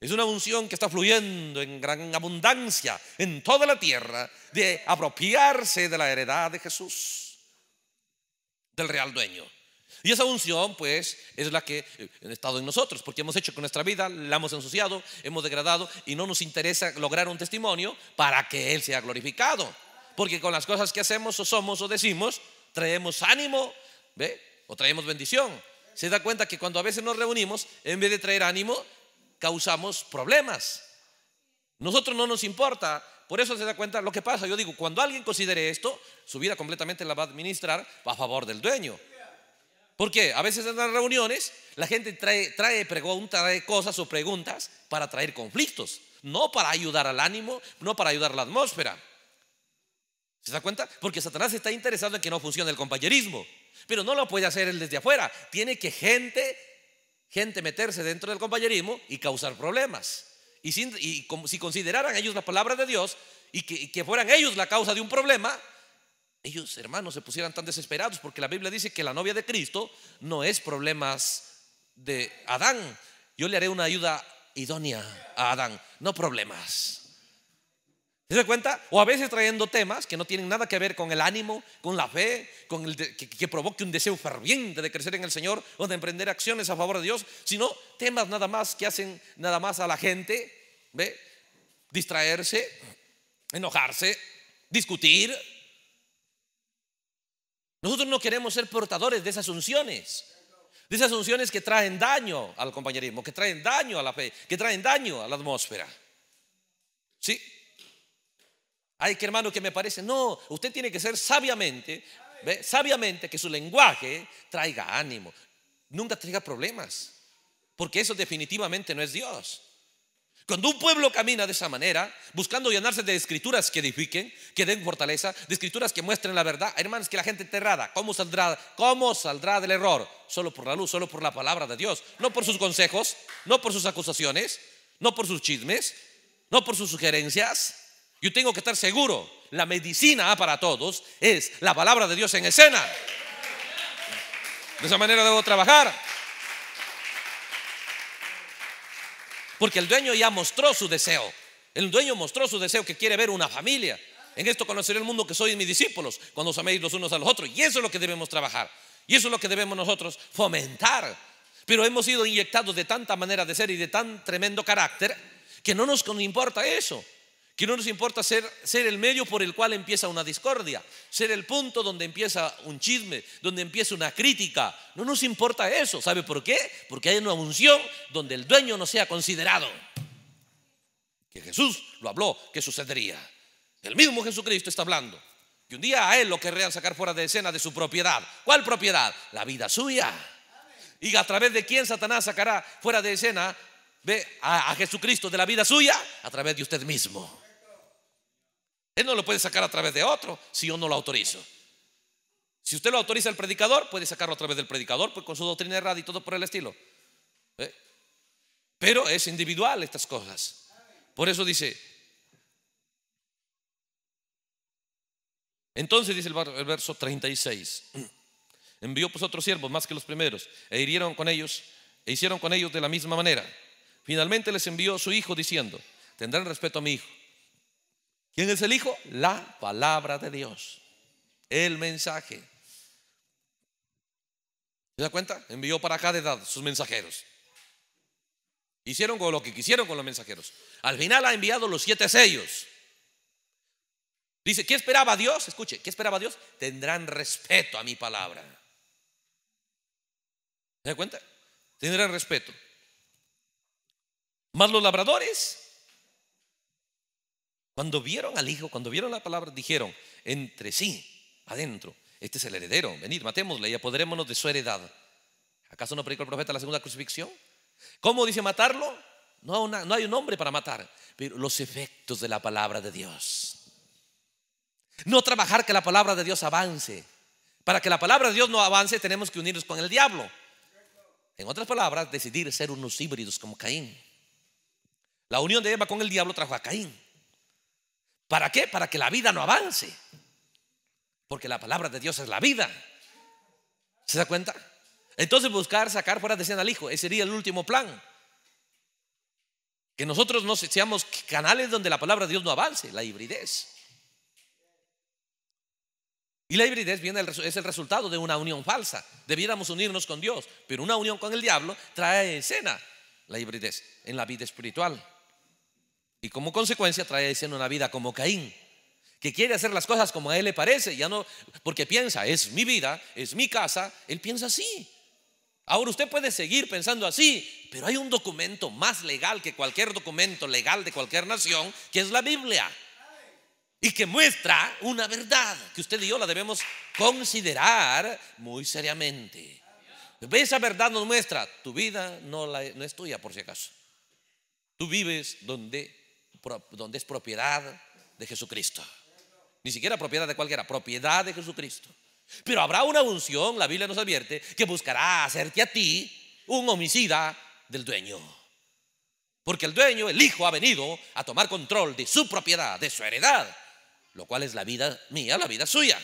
Es una unción que está fluyendo en gran abundancia en toda la tierra de apropiarse de la heredad de Jesús, del real dueño. Y esa unción, pues, es la que eh, ha estado en nosotros, porque hemos hecho con nuestra vida, la hemos ensuciado, hemos degradado y no nos interesa lograr un testimonio para que Él sea glorificado. Porque con las cosas que hacemos o somos o decimos, traemos ánimo, ¿ve? O traemos bendición. Se da cuenta que cuando a veces nos reunimos, en vez de traer ánimo, causamos problemas. Nosotros no nos importa por eso se da cuenta lo que pasa. Yo digo, cuando alguien considere esto, su vida completamente la va a administrar a favor del dueño. Porque A veces en las reuniones la gente trae, preguntas, trae cosas o preguntas para traer conflictos, no para ayudar al ánimo, no para ayudar a la atmósfera. ¿Se da cuenta? Porque Satanás está interesado en que no funcione el compañerismo, pero no lo puede hacer él desde afuera. Tiene que gente, gente meterse dentro del compañerismo y causar problemas. Y, como si consideraran ellos la palabra de Dios y que fueran ellos la causa de un problema, ellos, hermanos, se pusieran tan desesperados, porque la Biblia dice que la novia de Cristo no es problemas de Adán. Yo le haré una ayuda idónea a Adán, no problemas. ¿Se da cuenta? O a veces trayendo temas que no tienen nada que ver con el ánimo, con la fe, con el que, que, provoque un deseo ferviente de crecer en el Señor o de emprender acciones a favor de Dios, sino temas nada más que hacen nada más a la gente, ¿ve? Distraerse, enojarse, discutir, nosotros no queremos ser portadores de esas unciones. De esas unciones que traen daño al compañerismo, que traen daño a la fe, que traen daño a la atmósfera. ¿Sí? hay que hermano que me parece. No, usted tiene que ser sabiamente, sabiamente que su lenguaje traiga ánimo, nunca traiga problemas, porque eso definitivamente no es Dios. Cuando un pueblo camina de esa manera, buscando llenarse de escrituras que edifiquen, que den fortaleza, de escrituras que muestren la verdad, hermanos, que la gente enterrada ¿Cómo saldrá, ¿Cómo saldrá del error? Solo por la luz, solo por la palabra de Dios. No por sus consejos, no por sus acusaciones, no por sus chismes, no por sus sugerencias. Yo tengo que estar seguro. La medicina para todos es la palabra de Dios en escena. De esa manera debo trabajar. Porque el dueño ya mostró su deseo. El dueño mostró su deseo que quiere ver una familia. En esto conoceré el mundo que sois mis discípulos, cuando os améis los unos a los otros. Y eso es lo que debemos trabajar. Y eso es lo que debemos nosotros fomentar. Pero hemos sido inyectados de tanta manera de ser y de tan tremendo carácter que no nos importa eso. Que no nos importa ser, el medio por el cual empieza una discordia, ser el punto donde empieza un chisme, donde empieza una crítica. No nos importa eso. ¿Sabe por qué? Porque hay una unción donde el dueño no sea considerado. Que Jesús lo habló, que sucedería. El mismo Jesucristo está hablando. Que un día a él lo querrían sacar fuera de escena de su propiedad. ¿Cuál propiedad? La vida suya. Y a través de quién Satanás sacará fuera de escena. a, a Jesucristo de la vida suya a través de usted mismo. Él no lo puede sacar a través de otro si yo no lo autorizo. Si usted lo autoriza el predicador, puede sacarlo a través del predicador, pues con su doctrina errada y todo por el estilo. ¿eh? Pero es individual estas cosas. Por eso dice, Entonces dice el verso 36, envió pues otros siervos más que los primeros, e hirieron con ellos, e hicieron con ellos de la misma manera. Finalmente les envió su hijo diciendo, tendrán respeto a mi hijo, ¿Quién es el Hijo? La palabra de Dios. El mensaje. ¿Se da cuenta? Envió para cada edad sus mensajeros. Hicieron con lo que quisieron con los mensajeros. Al final ha enviado los siete sellos. Dice, ¿qué esperaba Dios? Escuche, ¿qué esperaba Dios? Tendrán respeto a mi palabra. ¿Se da cuenta? Tendrán respeto. Más los labradores cuando vieron al hijo, cuando vieron la palabra, dijeron entre sí, adentro, este es el heredero, venid, matémosle y apoderémonos de su heredad. ¿Acaso no predicó el profeta la segunda crucifixión? ¿Cómo dice matarlo? No, no hay un hombre para matar, pero los efectos de la palabra de Dios. No trabajar que la palabra de Dios avance. Para que la palabra de Dios no avance, tenemos que unirnos con el diablo. En otras palabras, decidir ser unos híbridos como Caín. La unión de Eva con el diablo trajo a Caín. ¿Para qué? Para que la vida no avance. Porque la palabra de Dios es la vida. ¿Se da cuenta? Entonces buscar sacar fuera de escena al hijo. Ese sería el último plan. Que nosotros no seamos canales donde la palabra de Dios no avance, la hibridez. Y la hibridez viene, es el resultado de una unión falsa. Debiéramos unirnos con Dios, pero una unión con el diablo trae escena la hibridez en la vida espiritual. Y como consecuencia trae en una vida como Caín, que quiere hacer las cosas como a él le parece, ya no, porque piensa, es mi vida, es mi casa, él piensa así. Ahora usted puede seguir pensando así, pero hay un documento más legal que cualquier documento legal de cualquier nación, que es la Biblia, y que muestra una verdad que usted y yo la debemos considerar muy seriamente. Esa verdad nos muestra, tu vida no, la, no es tuya por si acaso. Tú vives donde donde es propiedad de Jesucristo. Ni siquiera propiedad de cualquiera, propiedad de Jesucristo. Pero habrá una unción, la Biblia nos advierte, que buscará hacerte a ti un homicida del dueño. Porque el dueño, el hijo, ha venido a tomar control de su propiedad, de su heredad, lo cual es la vida mía, la vida suya.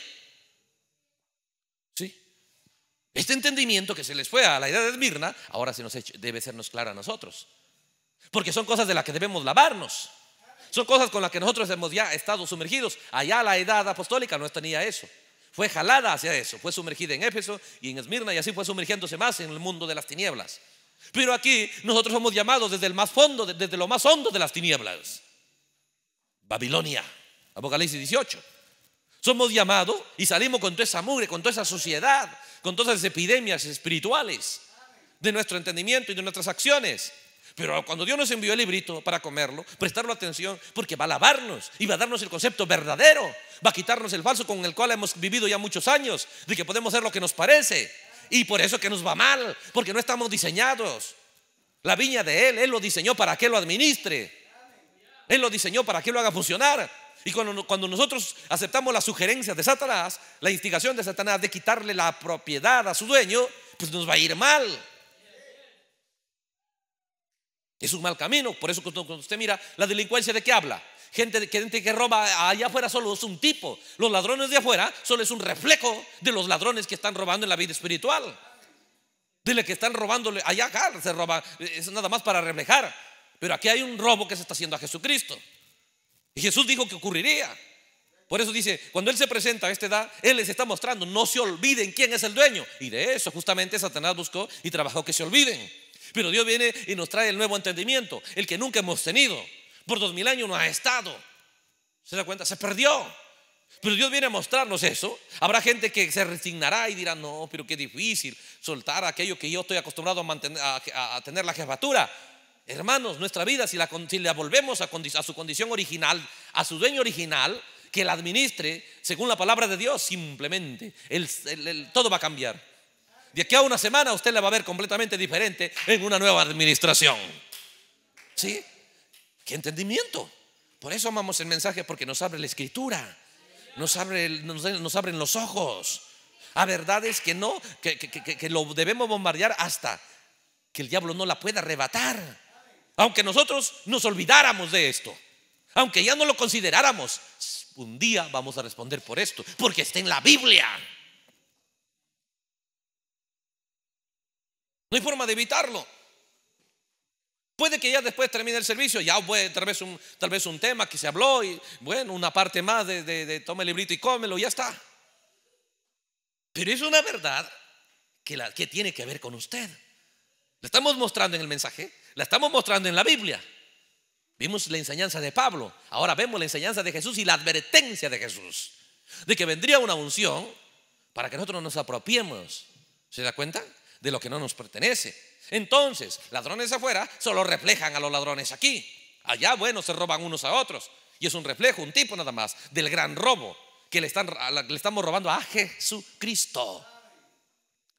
¿Sí? Este entendimiento que se les fue a la idea de Mirna, ahora se nos debe sernos claro a nosotros. Porque son cosas de las que debemos lavarnos. Son cosas con las que nosotros hemos ya estado sumergidos. Allá la edad apostólica no tenía eso. Fue jalada hacia eso. Fue sumergida en Éfeso y en Esmirna y así fue sumergiéndose más en el mundo de las tinieblas. Pero aquí nosotros somos llamados desde el más fondo, desde lo más hondo de las tinieblas. Babilonia, Apocalipsis 18. Somos llamados y salimos con toda esa mugre, con toda esa sociedad, con todas esas epidemias espirituales de nuestro entendimiento y de nuestras acciones. Pero cuando Dios nos envió el librito para comerlo, prestarlo atención, porque va a lavarnos y va a darnos el concepto verdadero, va a quitarnos el falso con el cual hemos vivido ya muchos años, de que podemos ser lo que nos parece. Y por eso que nos va mal, porque no estamos diseñados. La viña de Él, Él lo diseñó para que lo administre. Él lo diseñó para que lo haga funcionar. Y cuando, cuando, nosotros aceptamos las sugerencias de Satanás, la instigación de Satanás de quitarle la propiedad a su dueño, pues nos va a ir mal. Es un mal camino. Por eso cuando usted mira la delincuencia de qué habla. Gente, gente que roba allá afuera solo es un tipo. Los ladrones de afuera solo es un reflejo de los ladrones que están robando en la vida espiritual. Dile que están robándole allá acá, se roba, es nada más para reflejar. Pero aquí hay un robo que se está haciendo a Jesucristo. Y Jesús dijo que ocurriría. Por eso dice, cuando Él se presenta a esta edad, Él les está mostrando, no se olviden quién es el dueño. Y de eso justamente Satanás buscó y trabajó que se olviden. Pero Dios viene y nos trae el nuevo entendimiento, el que nunca hemos tenido. Por dos mil años no ha estado. ¿Se da cuenta? Se perdió. Pero Dios viene a mostrarnos eso. Habrá gente que se resignará y dirá, no, pero qué difícil soltar aquello que yo estoy acostumbrado a, mantener, a, tener la jefatura. Hermanos, nuestra vida, si la, volvemos a, su condición original, a su dueño original, que la administre según la palabra de Dios, simplemente, todo va a cambiar. De aquí a una semana usted la va a ver completamente diferente en una nueva administración. ¿Sí? ¿Qué entendimiento? Por eso amamos el mensaje, porque nos abre la escritura, nos, abre, nos, abren los ojos a verdades que no, que, que lo debemos bombardear hasta que el diablo no la pueda arrebatar. Aunque nosotros nos olvidáramos de esto, aunque ya no lo consideráramos, un día vamos a responder por esto, porque está en la Biblia. No hay forma de evitarlo. Puede que ya después termine el servicio, ya fue tal vez un, tal vez un tema que se habló y bueno, una parte más de, de, el librito y cómelo, ya está. Pero es una verdad que, la, que tiene que ver con usted. La estamos mostrando en el mensaje, la estamos mostrando en la Biblia. Vimos la enseñanza de Pablo, ahora vemos la enseñanza de Jesús y la advertencia de Jesús, de que vendría una unción para que nosotros nos apropiemos. ¿Se da cuenta? de lo que no nos pertenece. Entonces, ladrones afuera solo reflejan a los ladrones aquí. Allá, bueno, se roban unos a otros. Y es un reflejo, un tipo nada más, del gran robo que le, estamos robando a Jesucristo.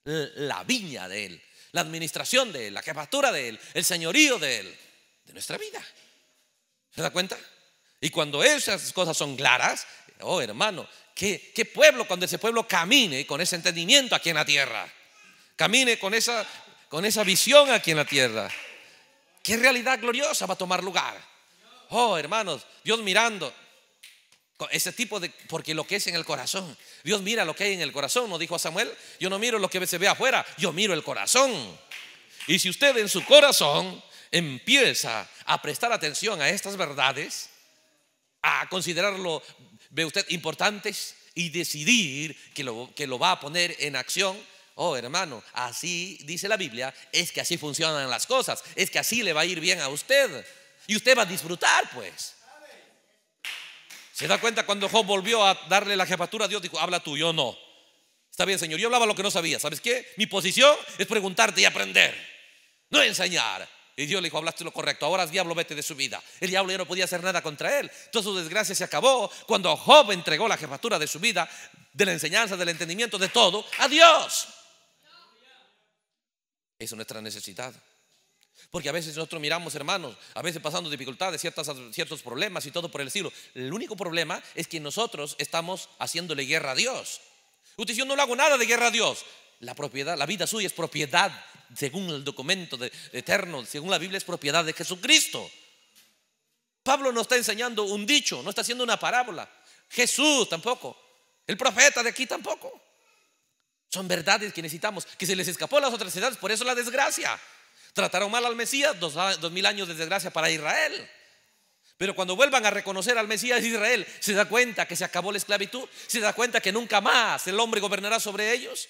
La viña de Él, la administración de Él, la capatura de Él, el señorío de Él, de nuestra vida. ¿Se da cuenta? Y cuando esas cosas son claras, oh hermano, ¿qué, qué pueblo cuando ese pueblo camine con ese entendimiento aquí en la tierra? Camine con esa, con esa visión aquí en la tierra. ¿Qué realidad gloriosa va a tomar lugar? Oh, hermanos, Dios mirando. Ese tipo de, porque lo que es en el corazón, Dios mira lo que hay en el corazón, no dijo a Samuel, yo no miro lo que se ve afuera, yo miro el corazón. Y si usted en su corazón empieza a prestar atención a estas verdades, a considerarlo, ve usted, importantes y decidir que lo, que lo va a poner en acción, Oh, hermano, así dice la Biblia, es que así funcionan las cosas, es que así le va a ir bien a usted. Y usted va a disfrutar, pues. ¿Se da cuenta cuando Job volvió a darle la jefatura a Dios? Dijo, habla tú, yo no. Está bien, Señor, yo hablaba lo que no sabía. ¿Sabes qué? Mi posición es preguntarte y aprender, no enseñar. Y Dios le dijo, hablaste lo correcto, ahora el diablo vete de su vida. El diablo ya no podía hacer nada contra él. Toda su desgracia se acabó cuando Job entregó la jefatura de su vida, de la enseñanza, del entendimiento, de todo, a Dios es nuestra necesidad. Porque a veces nosotros miramos, hermanos, a veces pasando dificultades, ciertas, ciertos problemas y todo por el estilo. El único problema es que nosotros estamos haciéndole guerra a Dios. Usted dice, yo no le hago nada de guerra a Dios. La propiedad, la vida suya es propiedad, según el documento de eterno, según la Biblia, es propiedad de Jesucristo. Pablo no está enseñando un dicho, no está haciendo una parábola. Jesús tampoco. El profeta de aquí tampoco. Son verdades que necesitamos, que se les escapó a las otras edades, por eso la desgracia. Trataron mal al Mesías, ah, dos, mil años de desgracia para Israel. Pero cuando vuelvan a reconocer al Mesías de Israel, se da cuenta que se acabó la esclavitud, se da cuenta que nunca más el hombre gobernará sobre ellos.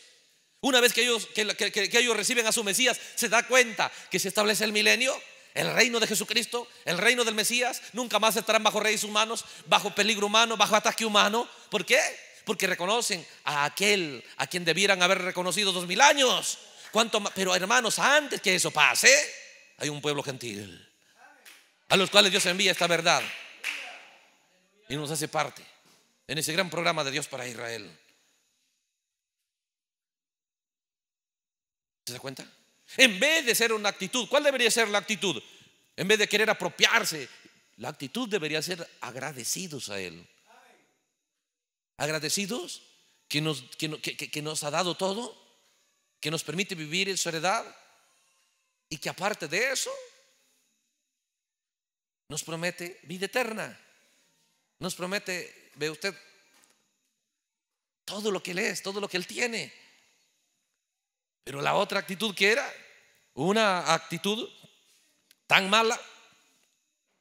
Una vez que ellos, que, que ellos reciben a su Mesías, se da cuenta que se establece el milenio, el reino de Jesucristo, el reino del Mesías. Nunca más estarán bajo reyes humanos, bajo peligro humano, bajo ataque humano. ¿Por qué? porque reconocen a aquel a quien debieran haber reconocido dos mil años. ¿Cuánto más? Pero hermanos, antes que eso pase, hay un pueblo gentil a los cuales Dios envía esta verdad y nos hace parte en ese gran programa de Dios para Israel. ¿Se da cuenta? En vez de ser una actitud, ¿cuál debería ser la actitud? En vez de querer apropiarse, la actitud debería ser agradecidos a Él agradecidos que nos, nos ha dado todo, que nos permite vivir en su heredad y que aparte de eso nos promete vida eterna, nos promete, ve usted, todo lo que Él es, todo lo que Él tiene. Pero la otra actitud que era, una actitud tan mala,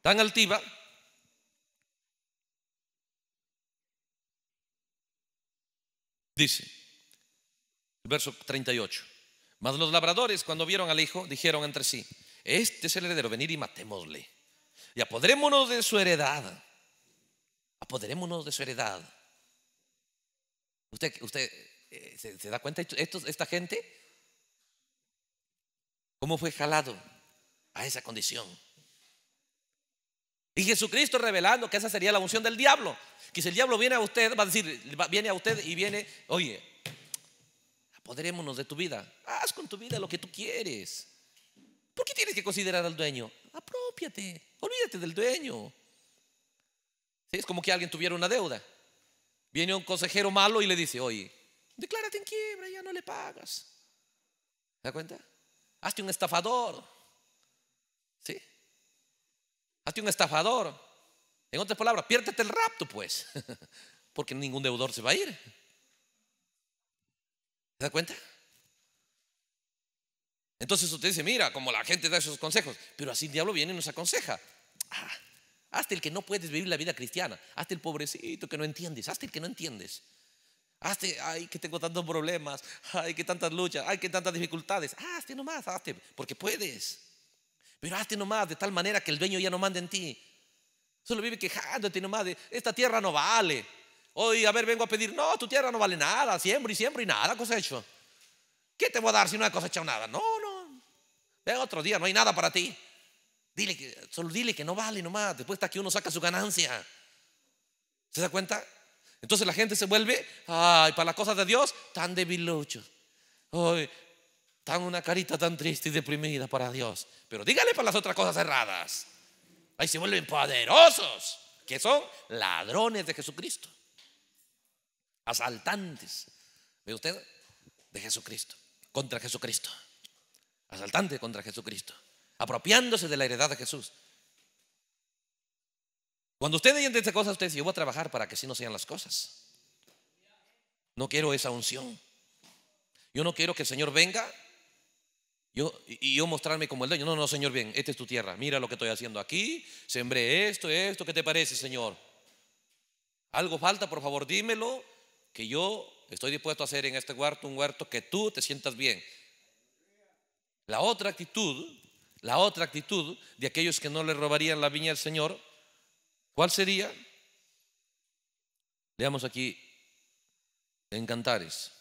tan altiva, Dice, verso 38. Mas los labradores, cuando vieron al hijo, dijeron entre sí: Este es el heredero, venir y matémosle. Y apoderémonos de su heredad. Apoderémonos de su heredad. Usted, usted eh, ¿se, da cuenta esta gente? ¿Cómo fue jalado a esa condición? Y Jesucristo revelando que esa sería la unción del diablo. Que si el diablo viene a usted, va a decir, viene a usted y viene, oye, apoderémonos de tu vida. Haz con tu vida lo que tú quieres. ¿Por qué tienes que considerar al dueño? Apropiate, olvídate del dueño. Es como que alguien tuviera una deuda. Viene un consejero malo y le dice, oye, declárate en quiebra, ya no le pagas. ¿Te das cuenta? Hazte un estafador hazte un estafador. En otras palabras, piértete el rapto, pues, porque ningún deudor se va a ir. te da cuenta? Entonces usted dice, mira, como la gente da esos consejos, pero así el diablo viene y nos aconseja. Ah, hazte el que no puedes vivir la vida cristiana, hazte el pobrecito que no entiendes, hazte el que no entiendes. Hazte, ay, que tengo tantos problemas, ay, que tantas luchas, ay, que tantas dificultades. Hazte nomás, hazte, porque puedes. Pero hazte nomás de tal manera que el dueño ya no mande en ti. Solo vive quejándote nomás de esta tierra no vale. Hoy, a ver, vengo a pedir, no, tu tierra no vale nada, siembro y siembro y nada cosecho. ¿Qué te voy a dar si no he cosechado nada? No, no. Ven otro día, no hay nada para ti. Dile que, solo dile que no vale nomás. Después está que uno saca su ganancia. ¿Se da cuenta? Entonces la gente se vuelve, ay, para las cosas de Dios, tan debilucho. Ay, tan una carita tan triste y deprimida para Dios. Pero dígale para las otras cosas erradas. Ahí se vuelven poderosos, que son ladrones de Jesucristo, asaltantes. ¿Ve usted? De Jesucristo, contra Jesucristo. Asaltante contra Jesucristo, apropiándose de la heredad de Jesús. Cuando usted entiende estas cosas, usted dice, yo voy a trabajar para que así no sean las cosas. No quiero esa unción. Yo no quiero que el Señor venga y yo mostrarme como el dueño. No, no, Señor, bien, esta es tu tierra. Mira lo que estoy haciendo aquí. Sembré esto, esto. ¿Qué te parece, Señor? Algo falta, por favor, dímelo. Que yo estoy dispuesto a hacer en este huerto un huerto que tú te sientas bien. La otra actitud, la otra actitud de aquellos que no le robarían la viña al Señor, ¿cuál sería? Leamos aquí en Cantares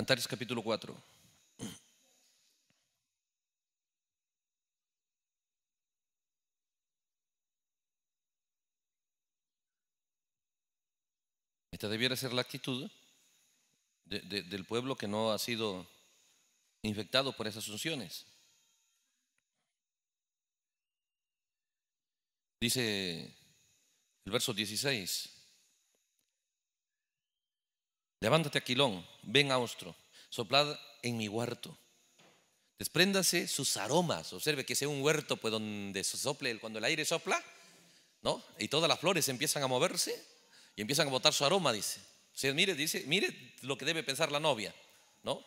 Cantares capítulo 4. Esta debiera ser la actitud del pueblo que no ha sido infectado por esas unciones. Dice el verso 16. Levántate, Aquilón, ven, Austro, soplad en mi huerto. Despréndase sus aromas. Observe que sea un huerto pues, donde sople, cuando el aire sopla, ¿no? Y todas las flores empiezan a moverse y empiezan a botar su aroma, dice. mire, dice, mire lo que debe pensar la novia, ¿no?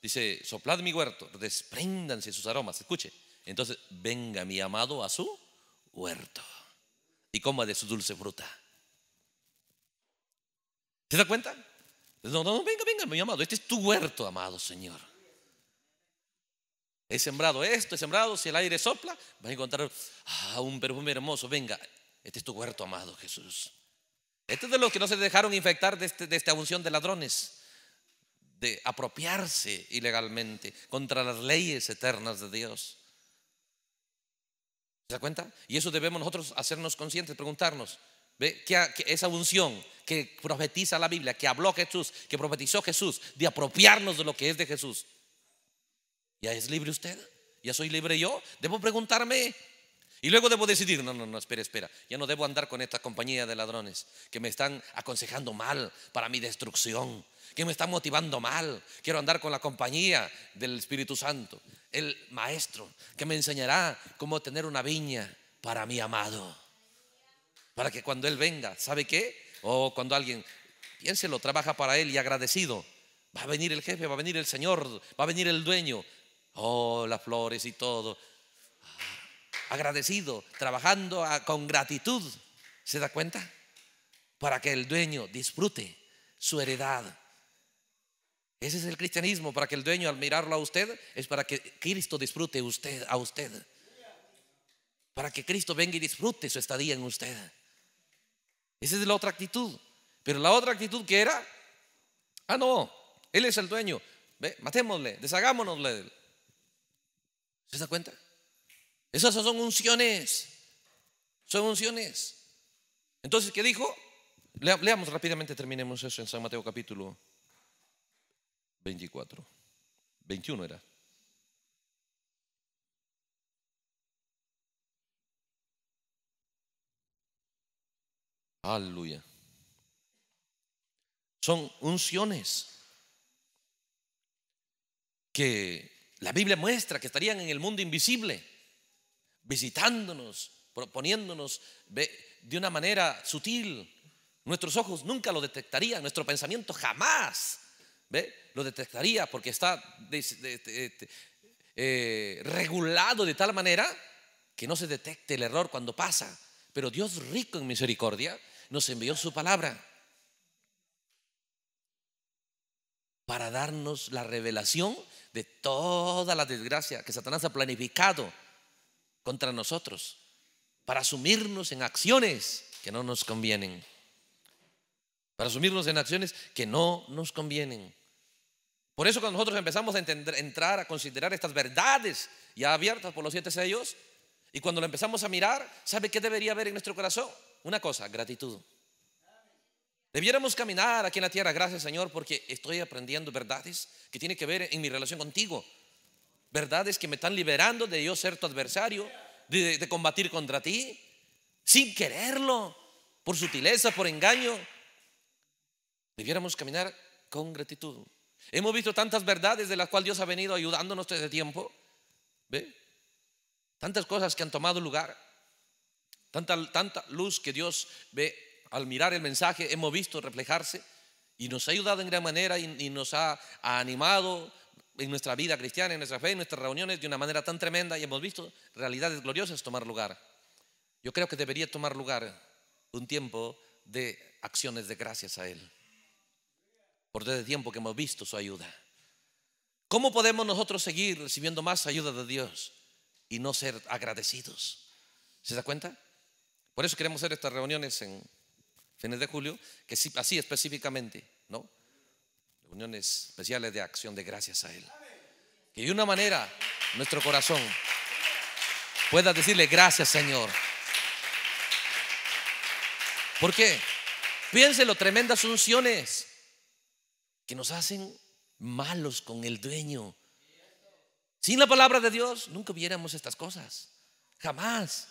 Dice, soplad mi huerto, despréndanse sus aromas. Escuche. Entonces, venga mi amado a su huerto y coma de su dulce fruta. ¿Se da cuenta? No, no, venga, venga, mi amado. Este es tu huerto, amado Señor. He sembrado esto, he sembrado. Si el aire sopla, vas a encontrar ah, un perfume hermoso. Venga, este es tu huerto, amado Jesús. Este es de los que no se dejaron infectar de, este, de esta unción de ladrones, de apropiarse ilegalmente contra las leyes eternas de Dios. ¿Se da cuenta? Y eso debemos nosotros hacernos conscientes, preguntarnos. ¿Ve? Que, esa unción que profetiza la Biblia, que habló Jesús, que profetizó Jesús, de apropiarnos de lo que es de Jesús. ¿Ya es libre usted? ¿Ya soy libre yo? Debo preguntarme. Y luego debo decidir, no, no, no, espera, espera, ya no debo andar con esta compañía de ladrones que me están aconsejando mal para mi destrucción, que me están motivando mal. Quiero andar con la compañía del Espíritu Santo, el Maestro, que me enseñará cómo tener una viña para mi amado. Para que cuando Él venga, ¿sabe qué? O cuando alguien, piénselo, trabaja para Él y agradecido. Va a venir el jefe, va a venir el Señor, va a venir el dueño. Oh, las flores y todo. Ah, agradecido, trabajando ah, con gratitud. ¿Se da cuenta? Para que el dueño disfrute su heredad. Ese es el cristianismo, para que el dueño al mirarlo a usted es para que Cristo disfrute usted a usted. Para que Cristo venga y disfrute su estadía en usted. Esa es la otra actitud. Pero la otra actitud que era, ah, no, Él es el dueño. matémosle, deshagámonosle de Él. ¿Se da cuenta? Esas son unciones. Son unciones. Entonces, ¿qué dijo? leamos rápidamente, terminemos eso en San Mateo capítulo 24. 21 era. Aleluya. Son unciones que la Biblia muestra que estarían en el mundo invisible, visitándonos, proponiéndonos de una manera sutil. Nuestros ojos nunca lo detectarían, nuestro pensamiento jamás lo detectaría porque está eh, regulado de tal manera que no se detecte el error cuando pasa. Pero Dios rico en misericordia nos envió su palabra para darnos la revelación de toda la desgracia que Satanás ha planificado contra nosotros, para asumirnos en acciones que no nos convienen, para asumirnos en acciones que no nos convienen. Por eso cuando nosotros empezamos a entrar a considerar estas verdades ya abiertas por los siete sellos, y cuando lo empezamos a mirar, ¿sabe qué debería haber en nuestro corazón? una cosa, gratitud. Debiéramos caminar aquí en la tierra, gracias Señor, porque estoy aprendiendo verdades que tienen que ver en mi relación contigo. Verdades que me están liberando de yo ser tu adversario, de, combatir contra ti, sin quererlo, por sutileza, por engaño. Debiéramos caminar con gratitud. Hemos visto tantas verdades de las cuales Dios ha venido ayudándonos desde tiempo. ¿Ve? Tantas cosas que han tomado lugar. Tanta, luz que Dios ve al mirar el mensaje, hemos visto reflejarse y nos ha ayudado en gran manera y, nos ha, animado en nuestra vida cristiana, en nuestra fe, en nuestras reuniones de una manera tan tremenda y hemos visto realidades gloriosas tomar lugar. Yo creo que debería tomar lugar un tiempo de acciones de gracias a Él, por todo el tiempo que hemos visto su ayuda. ¿Cómo podemos nosotros seguir recibiendo más ayuda de Dios y no ser agradecidos? ¿Se da cuenta? Por eso queremos hacer estas reuniones en fines de julio, que así específicamente, ¿no? Reuniones especiales de acción de gracias a Él. Que de una manera nuestro corazón pueda decirle gracias Señor. ¿Por qué? Piénselo, tremendas unciones que nos hacen malos con el dueño. Sin la palabra de Dios nunca viéramos estas cosas. Jamás.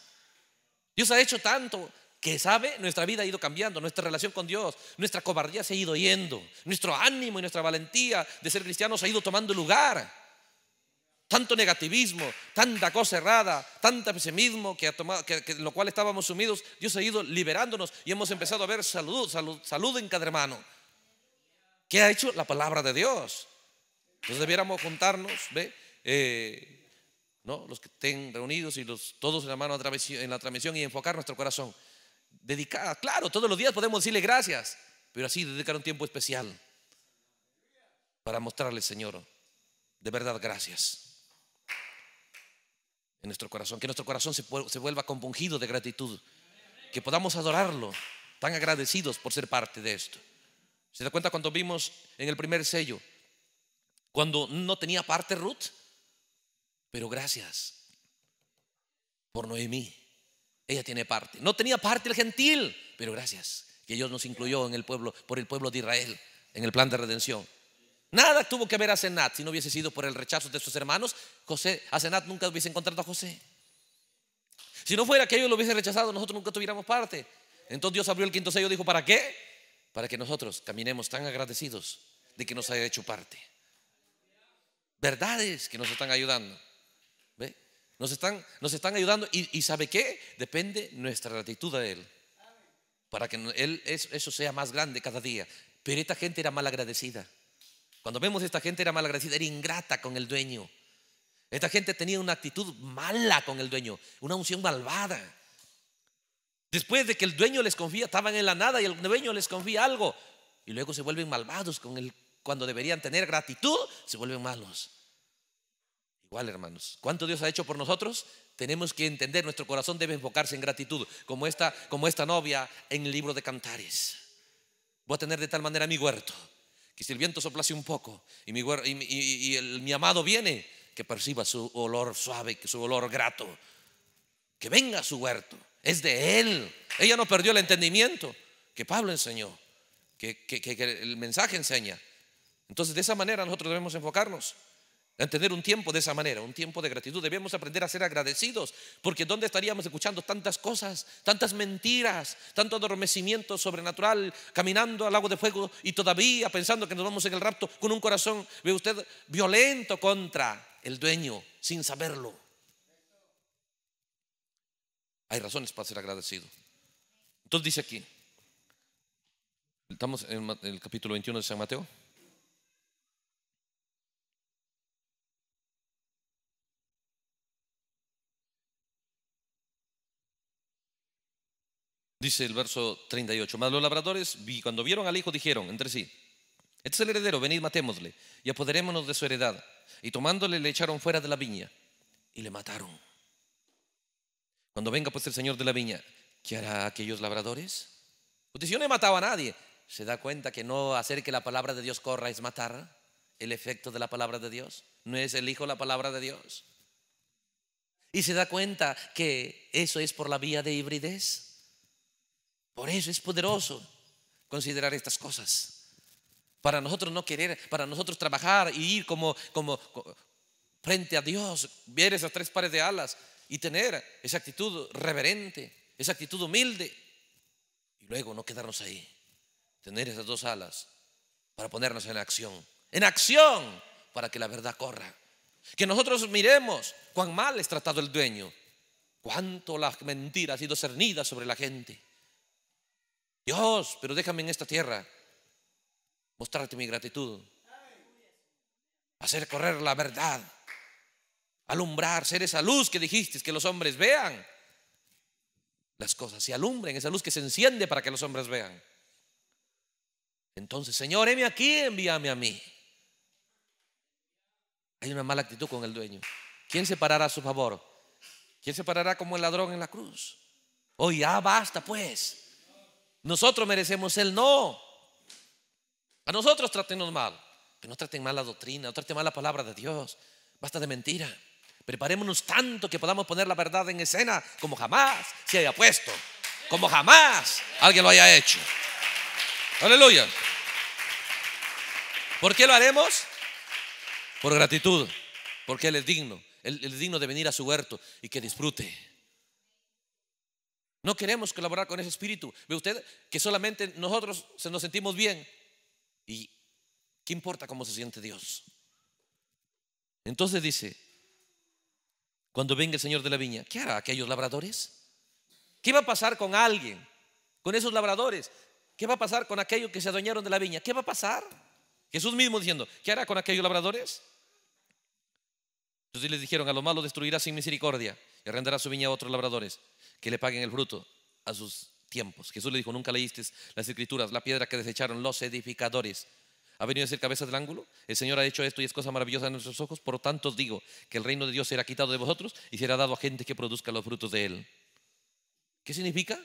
Dios ha hecho tanto que sabe, nuestra vida ha ido cambiando, nuestra relación con Dios, nuestra cobardía se ha ido yendo, nuestro ánimo y nuestra valentía de ser cristianos ha ido tomando lugar. Tanto negativismo, tanta cosa errada, tanto pesimismo que, en lo cual estábamos sumidos, Dios ha ido liberándonos y hemos empezado a ver salud, salud, salud en cada hermano. ¿Qué ha hecho la palabra de Dios? Entonces debiéramos juntarnos, ¿ve? Eh, ¿no? los que estén reunidos y los, todos en la mano en la transmisión y enfocar nuestro corazón. dedicar, claro, todos los días podemos decirle gracias, pero así dedicar un tiempo especial para mostrarle, Señor, de verdad gracias en nuestro corazón, que nuestro corazón se, se vuelva compungido de gratitud, que podamos adorarlo, tan agradecidos por ser parte de esto. ¿Se da cuenta cuando vimos en el primer sello, cuando no tenía parte Ruth? Pero gracias por Noemí. Ella tiene parte. No tenía parte el gentil, pero gracias que Dios nos incluyó en el pueblo, por el pueblo de Israel, en el plan de redención. Nada tuvo que ver a Senat si no hubiese sido por el rechazo de sus hermanos. José, a Senat nunca hubiese encontrado a José. Si no fuera que ellos lo hubiesen rechazado, nosotros nunca tuviéramos parte. Entonces Dios abrió el quinto sello y dijo, ¿para qué? Para que nosotros caminemos tan agradecidos de que nos haya hecho parte. Verdades que nos están ayudando. Nos están, nos están ayudando y, ¿sabe qué? Depende nuestra gratitud a Él. Para que Él eso sea más grande cada día. Pero esta gente era mal agradecida. Cuando vemos esta gente era mal agradecida, era ingrata con el dueño. Esta gente tenía una actitud mala con el dueño, una unción malvada. Después de que el dueño les confía, estaban en la nada y el dueño les confía algo. Y luego se vuelven malvados con él. cuando deberían tener gratitud, se vuelven malos hermanos. ¿Cuánto Dios ha hecho por nosotros? Tenemos que entender, nuestro corazón debe enfocarse en gratitud, como esta, como esta novia en el libro de Cantares. Voy a tener de tal manera mi huerto, que si el viento soplace un poco y mi, y, y, mi amado viene, que perciba su olor suave, que su olor grato, que venga a su huerto, es de él. Ella no perdió el entendimiento que Pablo enseñó, que, que el mensaje enseña. Entonces, de esa manera nosotros debemos enfocarnos. Entender tener un tiempo de esa manera, un tiempo de gratitud. Debemos aprender a ser agradecidos, porque ¿dónde estaríamos escuchando tantas cosas, tantas mentiras, tanto adormecimiento sobrenatural, caminando al lago de fuego y todavía pensando que nos vamos en el rapto con un corazón, ve usted, violento contra el dueño, sin saberlo? Hay razones para ser agradecido. Entonces dice aquí, estamos en el capítulo 21 de San Mateo. Dice el verso 38. más los labradores, cuando vieron al hijo, dijeron entre sí: Este es el heredero, venid, matémosle y apoderémonos de su heredad. Y tomándole, le echaron fuera de la viña y le mataron. Cuando venga pues el señor de la viña, ¿qué hará aquellos labradores? Pues si yo no he matado a nadie, ¿se da cuenta que no hacer que la palabra de Dios corra es matar? El efecto de la palabra de Dios. ¿No es el hijo la palabra de Dios? Y se da cuenta que eso es por la vía de hibridez. Por eso es poderoso considerar estas cosas. Para nosotros no querer, para nosotros trabajar y ir como, como frente a Dios, ver esas tres pares de alas y tener esa actitud reverente, esa actitud humilde. Y luego no quedarnos ahí, tener esas dos alas para ponernos en acción. En acción para que la verdad corra. Que nosotros miremos cuán mal es tratado el dueño, cuánto la mentira ha sido cernida sobre la gente. Dios, pero déjame en esta tierra mostrarte mi gratitud. Hacer correr la verdad. Alumbrar, ser esa luz que dijiste que los hombres vean las cosas. Se alumbren, esa luz que se enciende para que los hombres vean. Entonces, Señor, heme aquí, envíame a mí. Hay una mala actitud con el dueño. ¿Quién se parará a su favor? ¿Quién se parará como el ladrón en la cruz? Hoy oh, ya basta, pues. Nosotros merecemos el no. A nosotros tratenos mal. Que no traten mal la doctrina, no traten mal la palabra de Dios. Basta de mentira. Preparémonos tanto que podamos poner la verdad en escena como jamás se haya puesto. Como jamás alguien lo haya hecho. Aleluya. ¿Por qué lo haremos? Por gratitud. Porque Él es digno. él es digno de venir a su huerto y que disfrute. No queremos colaborar con ese espíritu. Ve usted que solamente nosotros se nos sentimos bien. ¿Y qué importa cómo se siente Dios? Entonces dice, cuando venga el Señor de la viña, ¿qué hará aquellos labradores? ¿Qué va a pasar con alguien? Con esos labradores. ¿Qué va a pasar con aquellos que se adueñaron de la viña? ¿Qué va a pasar? Jesús mismo diciendo, ¿qué hará con aquellos labradores? Entonces les dijeron, a los malos destruirá sin misericordia y arrendará su viña a otros labradores que le paguen el fruto a sus tiempos. Jesús le dijo, nunca leíste las escrituras, la piedra que desecharon los edificadores. ¿Ha venido a ser cabeza del ángulo? El Señor ha hecho esto y es cosa maravillosa en nuestros ojos. Por lo tanto os digo que el reino de Dios será quitado de vosotros y será dado a gente que produzca los frutos de él. ¿Qué significa?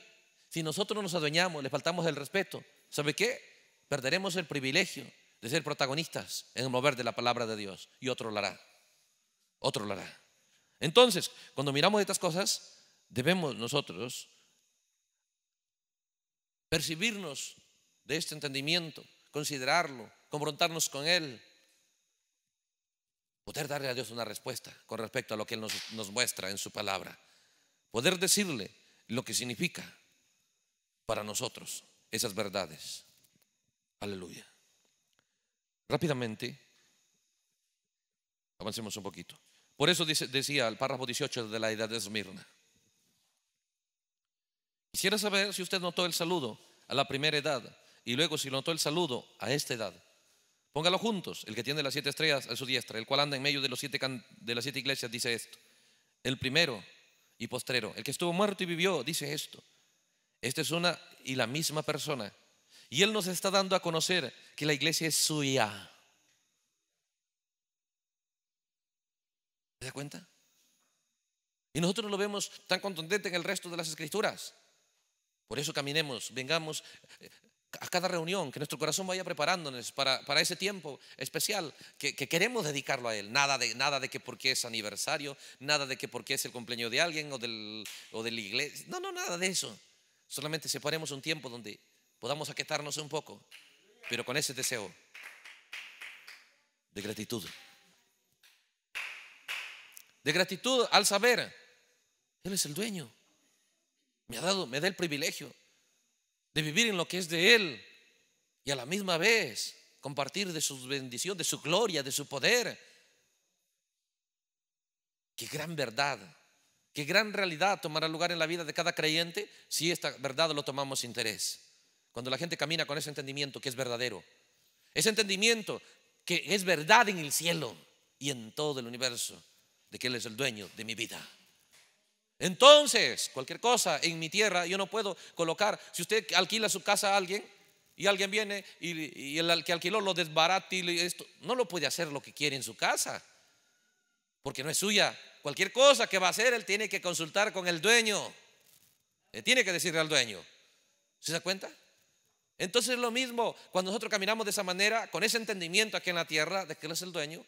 Si nosotros no nos adueñamos, le faltamos el respeto, ¿sabe qué? Perderemos el privilegio de ser protagonistas en el mover de la palabra de Dios. Y otro lo hará. Otro lo hará. Entonces, cuando miramos estas cosas, debemos nosotros percibirnos de este entendimiento, considerarlo, confrontarnos con Él, poder darle a Dios una respuesta con respecto a lo que Él nos, muestra en su palabra, poder decirle lo que significa para nosotros esas verdades. Aleluya. Rápidamente, avancemos un poquito. Por eso decía el párrafo 18 de la edad de Esmirna. Quisiera saber si usted notó el saludo a la primera edad y luego si notó el saludo a esta edad. Póngalo juntos, el que tiene las siete estrellas a su diestra, el cual anda en medio de, de las siete iglesias, dice esto. El primero y postrero, el que estuvo muerto y vivió, dice esto. Esta es una y la misma persona. Y Él nos está dando a conocer que la iglesia es suya. ¿Se da cuenta? Y nosotros lo vemos tan contundente en el resto de las escrituras. Por eso caminemos, vengamos eh, a cada reunión, que nuestro corazón vaya preparándonos para, para ese tiempo especial que, queremos dedicarlo a Él. Nada de, nada de que porque es aniversario, nada de que porque es el cumpleaños de alguien o, del, de la iglesia. No, no, nada de eso. Solamente separemos un tiempo donde podamos aquetarnos un poco, pero con ese deseo de gratitud. De gratitud al saber, Él es el dueño. Me ha dado, me da el privilegio de vivir en lo que es de Él y a la misma vez compartir de su bendición, de su gloria, de su poder. Qué gran verdad, qué gran realidad tomará lugar en la vida de cada creyente si esta verdad lo tomamos interés. Cuando la gente camina con ese entendimiento que es verdadero, ese entendimiento que es verdad en el cielo y en todo el universo, de que Él es el dueño de mi vida. Entonces, cualquier cosa en mi tierra yo no puedo colocar. Si usted alquila su casa a alguien y alguien viene y, el que alquiló lo desbarata y esto, no lo puede hacer lo que quiere en su casa, porque no es suya. Cualquier cosa que va a hacer, él tiene que consultar con el dueño. Él tiene que decirle al dueño. ¿Se da cuenta? Entonces es lo mismo, cuando nosotros caminamos de esa manera, con ese entendimiento aquí en la tierra de que Él es el dueño,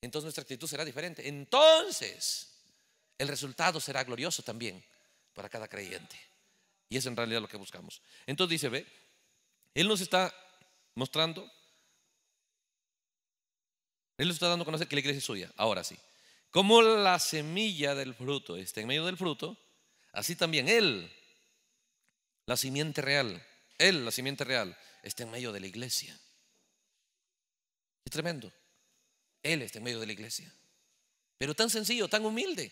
entonces nuestra actitud será diferente. Entonces, el resultado será glorioso también para cada creyente. Y es en realidad lo que buscamos. Entonces dice, ve, Él nos está mostrando, Él nos está dando a conocer que la iglesia es suya, ahora sí. Como la semilla del fruto está en medio del fruto, así también Él, la simiente real, Él, la simiente real, está en medio de la iglesia. Es tremendo. Él está en medio de la iglesia. Pero tan sencillo, tan humilde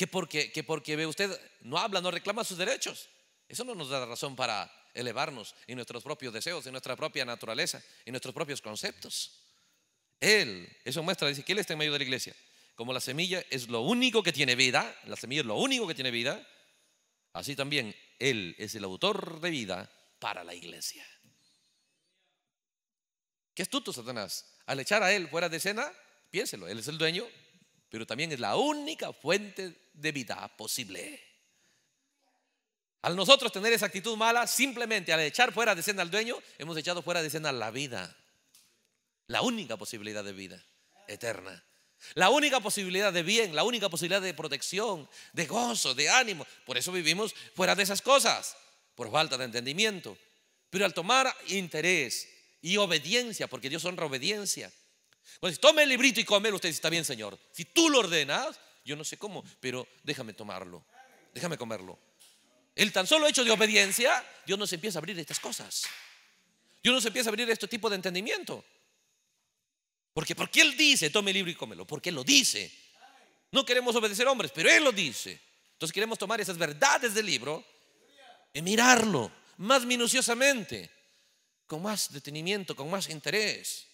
que porque, porque ve usted no habla, no reclama sus derechos. Eso no nos da razón para elevarnos en nuestros propios deseos, en nuestra propia naturaleza, en nuestros propios conceptos. Él, eso muestra, dice que Él está en medio de la iglesia. Como la semilla es lo único que tiene vida, la semilla es lo único que tiene vida, así también Él es el autor de vida para la iglesia. Qué astuto Satanás. Al echar a Él fuera de escena, piénselo, Él es el dueño, pero también es la única fuente de vida posible. Al nosotros tener esa actitud mala, simplemente al echar fuera de cena al dueño, hemos echado fuera de escena la vida. La única posibilidad de vida eterna. La única posibilidad de bien, la única posibilidad de protección, de gozo, de ánimo. Por eso vivimos fuera de esas cosas, por falta de entendimiento. Pero al tomar interés y obediencia, porque Dios honra obediencia. Pues tome el librito y comelo usted dice, está bien, Señor. Si tú lo ordenas, yo no sé cómo, pero déjame tomarlo, déjame comerlo. El tan solo hecho de obediencia, Dios nos empieza a abrir estas cosas. Dios nos empieza a abrir este tipo de entendimiento. Porque porque Él dice, tome el libro y cómelo, porque Él lo dice. No queremos obedecer hombres, pero Él lo dice. Entonces queremos tomar esas verdades del libro y mirarlo más minuciosamente, con más detenimiento, con más interés.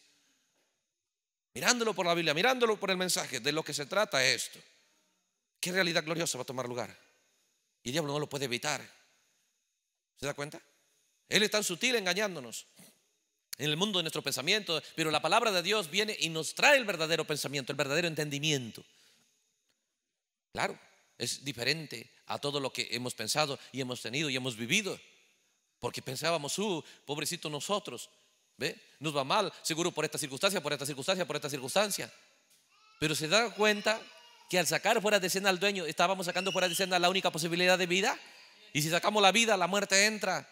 Mirándolo por la Biblia, mirándolo por el mensaje, de lo que se trata esto. ¿Qué realidad gloriosa va a tomar lugar? Y el diablo no lo puede evitar. ¿Se da cuenta? Él es tan sutil engañándonos en el mundo de nuestro pensamiento, pero la palabra de Dios viene y nos trae el verdadero pensamiento, el verdadero entendimiento. Claro, es diferente a todo lo que hemos pensado y hemos tenido y hemos vivido, porque pensábamos, uh, pobrecito nosotros, ¿ve? Nos va mal, seguro por esta circunstancia, por esta circunstancia, por esta circunstancia. Pero se da cuenta que al sacar fuera de escena al dueño, estábamos sacando fuera de escena la única posibilidad de vida. Y si sacamos la vida, la muerte entra.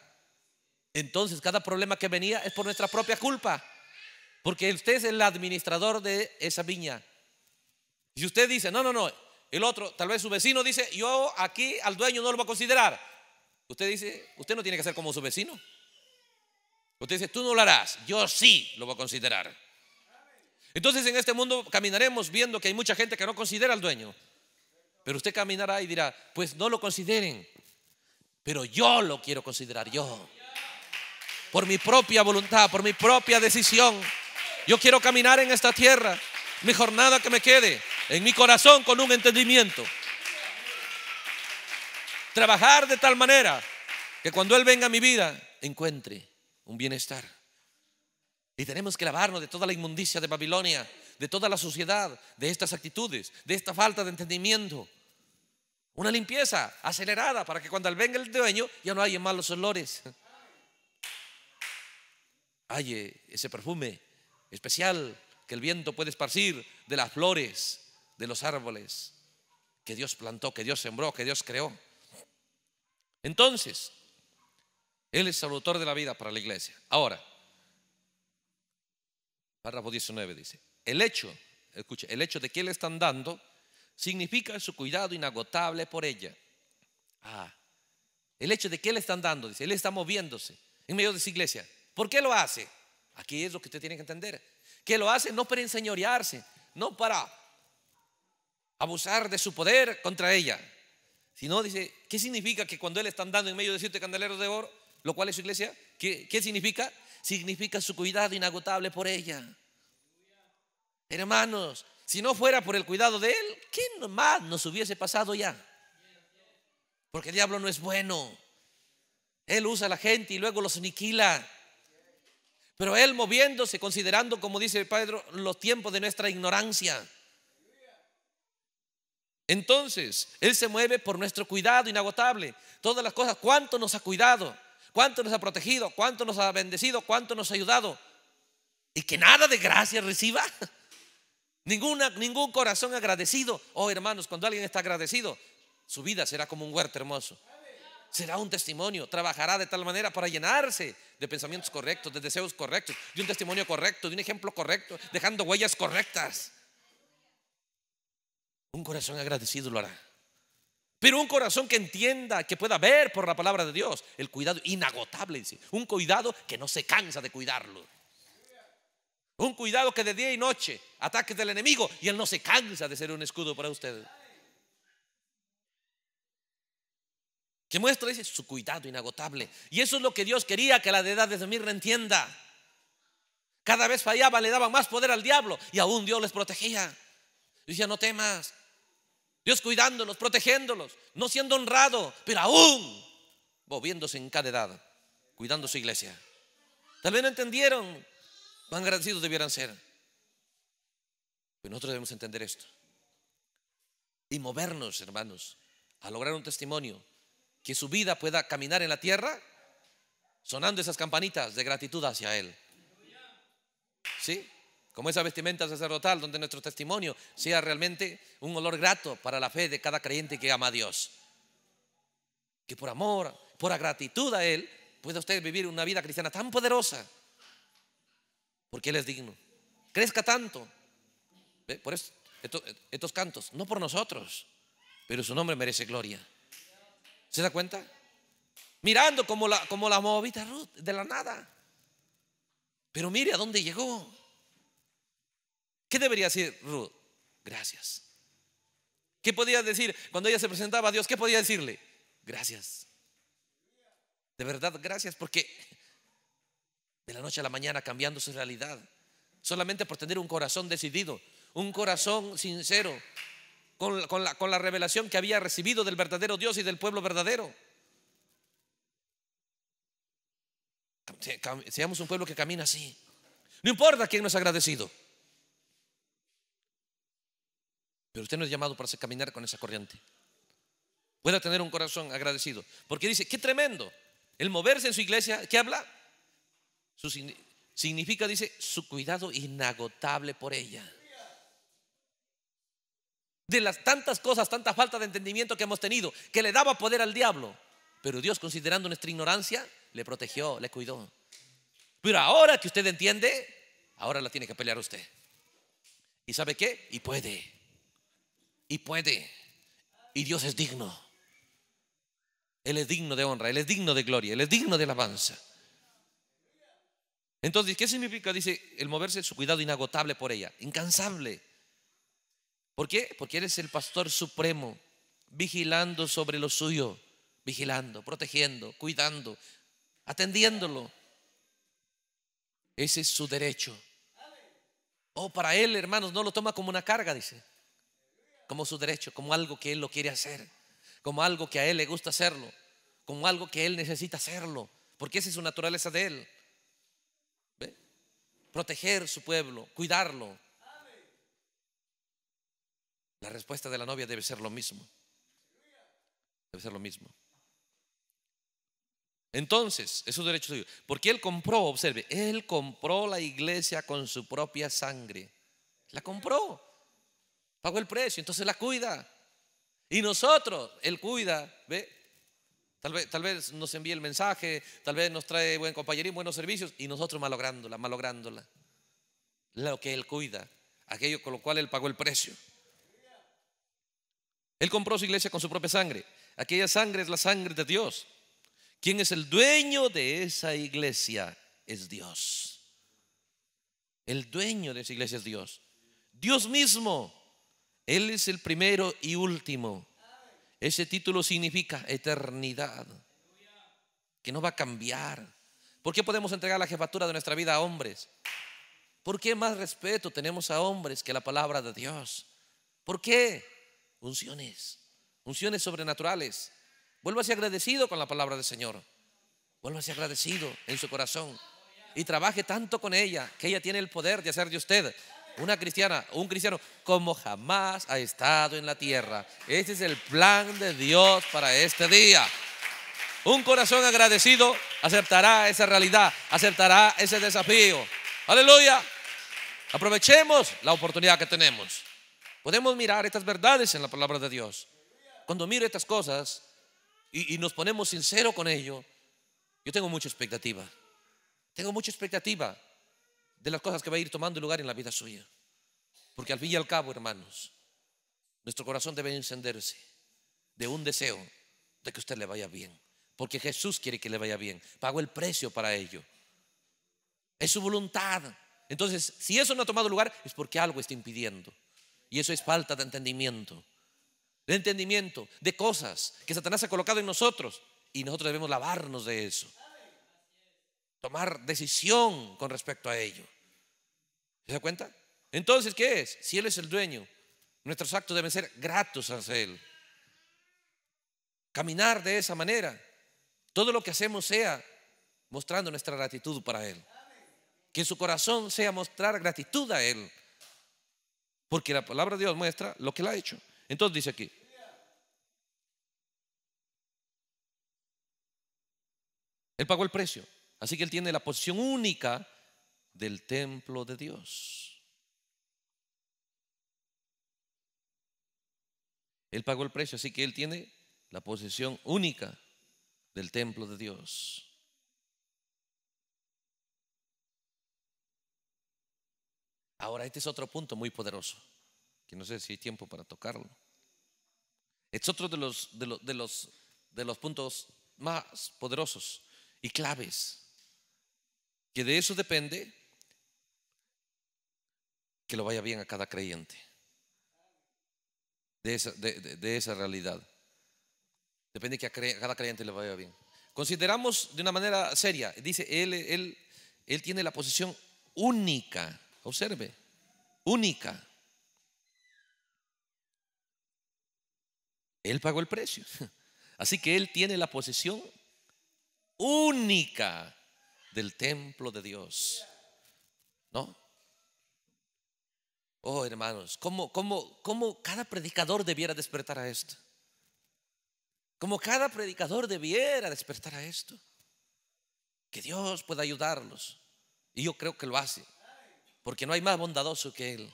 Entonces, cada problema que venía es por nuestra propia culpa. Porque usted es el administrador de esa viña. Y si usted dice, no, no, no, el otro, tal vez su vecino dice, yo aquí al dueño no lo voy a considerar. Usted dice, usted no tiene que ser como su vecino. Usted dice, tú no lo harás, yo sí lo voy a considerar. Entonces en este mundo caminaremos viendo que hay mucha gente que no considera al dueño. Pero usted caminará y dirá, pues no lo consideren, pero yo lo quiero considerar yo. Por mi propia voluntad, por mi propia decisión. Yo quiero caminar en esta tierra, mi jornada que me quede, en mi corazón con un entendimiento. Trabajar de tal manera que cuando Él venga a mi vida encuentre un bienestar. Y tenemos que lavarnos de toda la inmundicia de Babilonia, de toda la suciedad, de estas actitudes, de esta falta de entendimiento. Una limpieza acelerada para que cuando venga el dueño ya no haya malos olores. Hay eh, ese perfume especial que el viento puede esparcir de las flores, de los árboles que Dios plantó, que Dios sembró, que Dios creó. Entonces, Él es el de la vida para la iglesia. Ahora, Párrafo 19 dice, el hecho, escuche, el hecho de que le están dando significa su cuidado inagotable por ella. Ah, el hecho de que le están dando, dice, él está moviéndose en medio de su iglesia. ¿Por qué lo hace? Aquí es lo que usted tiene que entender. Que lo hace no para enseñorearse, no para abusar de su poder contra ella, sino dice, ¿qué significa que cuando él está andando en medio de siete candeleros de oro, lo cual es su iglesia, ¿qué, qué significa? significa su cuidado inagotable por ella. Hermanos, si no fuera por el cuidado de Él, ¿qué más nos hubiese pasado ya? Porque el diablo no es bueno. Él usa a la gente y luego los aniquila. Pero Él moviéndose, considerando, como dice el Padre los tiempos de nuestra ignorancia. Entonces, Él se mueve por nuestro cuidado inagotable. Todas las cosas, ¿cuánto nos ha cuidado? cuánto nos ha protegido, cuánto nos ha bendecido, cuánto nos ha ayudado. Y que nada de gracia reciba. Ninguna, ningún corazón agradecido. Oh hermanos, cuando alguien está agradecido, su vida será como un huerto hermoso. Será un testimonio. Trabajará de tal manera para llenarse de pensamientos correctos, de deseos correctos, de un testimonio correcto, de un ejemplo correcto, dejando huellas correctas. Un corazón agradecido lo hará. Pero un corazón que entienda, que pueda ver por la palabra de Dios, el cuidado inagotable, Un cuidado que no se cansa de cuidarlo. Un cuidado que de día y noche ataque del enemigo y él no se cansa de ser un escudo para usted Que muestra su cuidado inagotable. Y eso es lo que Dios quería que la edad de Mirra entienda. Cada vez fallaba, le daba más poder al diablo y aún Dios les protegía. Decía no temas, Dios cuidándolos, protegiéndolos, no siendo honrado, pero aún moviéndose en cada edad, cuidando su iglesia. Tal vez no entendieron, cuán agradecidos debieran ser. Pero nosotros debemos entender esto y movernos, hermanos, a lograr un testimonio que su vida pueda caminar en la tierra sonando esas campanitas de gratitud hacia Él. ¿Sí? como esa vestimenta sacerdotal donde nuestro testimonio sea realmente un olor grato para la fe de cada creyente que ama a Dios. Que por amor, por gratitud a Él, pueda usted vivir una vida cristiana tan poderosa, porque Él es digno. Crezca tanto. Por eso, estos, cantos, no por nosotros, pero su nombre merece gloria. ¿Se da cuenta? Mirando como la, como la Moabita Ruth, de la nada. Pero mire a dónde llegó. ¿Qué debería decir Ruth? Gracias. ¿Qué podía decir cuando ella se presentaba a Dios? ¿Qué podía decirle? Gracias. De verdad, gracias, porque de la noche a la mañana cambiando su realidad, solamente por tener un corazón decidido, un corazón sincero, con, la, con la revelación que había recibido del verdadero Dios y del pueblo verdadero. Seamos un pueblo que camina así. No importa quién nos ha agradecido. Pero usted no es llamado para caminar con esa corriente. Pueda tener un corazón agradecido. Porque dice, qué tremendo. El moverse en su iglesia, ¿qué habla? significa, dice, su cuidado inagotable por ella. De las tantas cosas, tanta falta de entendimiento que hemos tenido, que le daba poder al diablo. Pero Dios, considerando nuestra ignorancia, le protegió, le cuidó. Pero ahora que usted entiende, ahora la tiene que pelear usted. ¿Y sabe qué? Y puede y puede. Y Dios es digno. Él es digno de honra, Él es digno de gloria, Él es digno de alabanza. Entonces, ¿qué significa? Dice, el moverse su cuidado inagotable por ella, incansable. ¿Por qué? Porque Él es el pastor supremo, vigilando sobre lo suyo, vigilando, protegiendo, cuidando, atendiéndolo. Ese es su derecho. Oh, para Él, hermanos, no lo toma como una carga, dice como su derecho, como algo que Él lo quiere hacer, como algo que a Él le gusta hacerlo, como algo que Él necesita hacerlo, porque esa es su naturaleza de Él. Proteger su pueblo, cuidarlo. La respuesta de la novia debe ser lo mismo. Debe ser lo mismo. Entonces, es su derecho suyo. Porque Él compró, observe, Él compró la iglesia con su propia sangre. La compró. Pagó el precio, entonces la cuida. Y nosotros, Él cuida, ¿ve? Tal vez, tal vez nos envíe el mensaje, tal vez nos trae buen compañerismo, buenos servicios, y nosotros malográndola, malográndola. Lo que Él cuida, aquello con lo cual Él pagó el precio. Él compró su iglesia con su propia sangre. Aquella sangre es la sangre de Dios. ¿Quién es el dueño de esa iglesia? Es Dios. El dueño de esa iglesia es Dios. Dios mismo. Él es el primero y último. Ese título significa eternidad, que no va a cambiar. ¿Por qué podemos entregar la jefatura de nuestra vida a hombres? ¿Por qué más respeto tenemos a hombres que la palabra de Dios? ¿Por qué? Unciones, unciones sobrenaturales. Vuélvase agradecido con la palabra del Señor. Vuélvase agradecido en su corazón y trabaje tanto con ella que ella tiene el poder de hacer de usted una cristiana, un cristiano, como jamás ha estado en la tierra. Este es el plan de Dios para este día. Un corazón agradecido aceptará esa realidad, aceptará ese desafío. Aleluya. Aprovechemos la oportunidad que tenemos. Podemos mirar estas verdades en la palabra de Dios. Cuando miro estas cosas y, y nos ponemos sinceros con ello, yo tengo mucha expectativa. Tengo mucha expectativa de las cosas que va a ir tomando lugar en la vida suya. Porque al fin y al cabo, hermanos, nuestro corazón debe encenderse de un deseo de que usted le vaya bien. Porque Jesús quiere que le vaya bien. Pagó el precio para ello. Es su voluntad. Entonces, si eso no ha tomado lugar, es porque algo está impidiendo. Y eso es falta de entendimiento. De entendimiento de cosas que Satanás ha colocado en nosotros. Y nosotros debemos lavarnos de eso. Tomar decisión con respecto a ello. ¿Se da cuenta? Entonces, ¿qué es? Si Él es el dueño, nuestros actos deben ser gratos hacia Él. Caminar de esa manera. Todo lo que hacemos sea mostrando nuestra gratitud para Él. Que en su corazón sea mostrar gratitud a Él. Porque la palabra de Dios muestra lo que Él ha hecho. Entonces dice aquí, Él pagó el precio. Así que Él tiene la posición única del templo de Dios. Él pagó el precio, así que él tiene la posesión única del templo de Dios. Ahora, este es otro punto muy poderoso, que no sé si hay tiempo para tocarlo. Es otro de los, de los, de los, de los puntos más poderosos y claves, que de eso depende que lo vaya bien a cada creyente. De esa, realidad. Depende que a cada creyente le vaya bien. Consideramos de una manera seria. Dice, él, él, él tiene la posición única. Observe, única. Él pagó el precio. Así que Él tiene la posición única del templo de Dios. ¿No? Oh, hermanos, ¿cómo, cómo, cómo cada predicador debiera despertar a esto? Como cada predicador debiera despertar a esto. Que Dios pueda ayudarlos. Y yo creo que lo hace. Porque no hay más bondadoso que Él.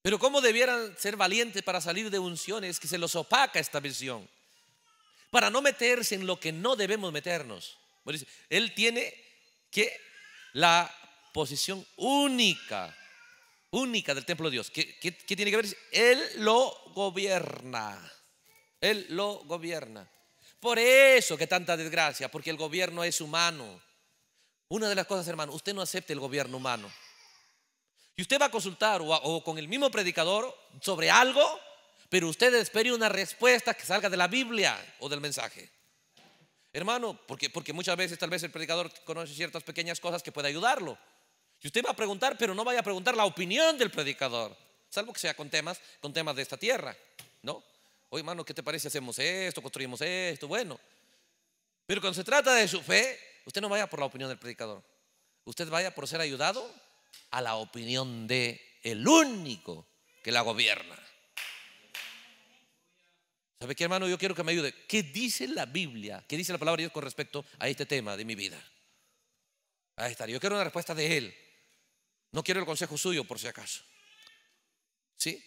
Pero ¿cómo debieran ser valientes para salir de unciones que se los opaca esta visión? Para no meterse en lo que no debemos meternos. Él tiene que la posición única única del templo de Dios. ¿Qué, tiene que ver? Él lo gobierna. Él lo gobierna. Por eso que tanta desgracia, porque el gobierno es humano. Una de las cosas, hermano, usted no acepte el gobierno humano. Y usted va a consultar o, con el mismo predicador sobre algo, pero usted espera una respuesta que salga de la Biblia o del mensaje. Hermano, porque, porque muchas veces tal vez el predicador conoce ciertas pequeñas cosas que puede ayudarlo, y usted va a preguntar, pero no vaya a preguntar la opinión del predicador, salvo que sea con temas, con temas de esta tierra, ¿no? Oye, hermano, ¿qué te parece? Hacemos esto, construimos esto, bueno. Pero cuando se trata de su fe, usted no vaya por la opinión del predicador. Usted vaya por ser ayudado a la opinión de el único que la gobierna. ¿Sabe qué, hermano? Yo quiero que me ayude. ¿Qué dice la Biblia? ¿Qué dice la palabra de Dios con respecto a este tema de mi vida? Ahí está. Yo quiero una respuesta de Él. No quiero el consejo suyo por si acaso. ¿Sí?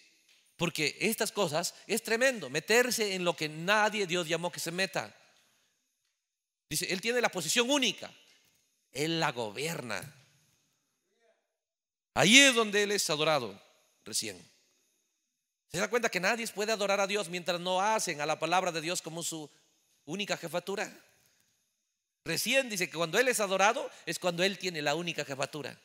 Porque estas cosas es tremendo, meterse en lo que nadie Dios llamó que se meta. Dice, Él tiene la posición única, Él la gobierna. Ahí es donde Él es adorado recién. Se da cuenta que nadie puede adorar a Dios mientras no hacen a la palabra de Dios como su única jefatura. Recién dice que cuando Él es adorado es cuando Él tiene la única jefatura.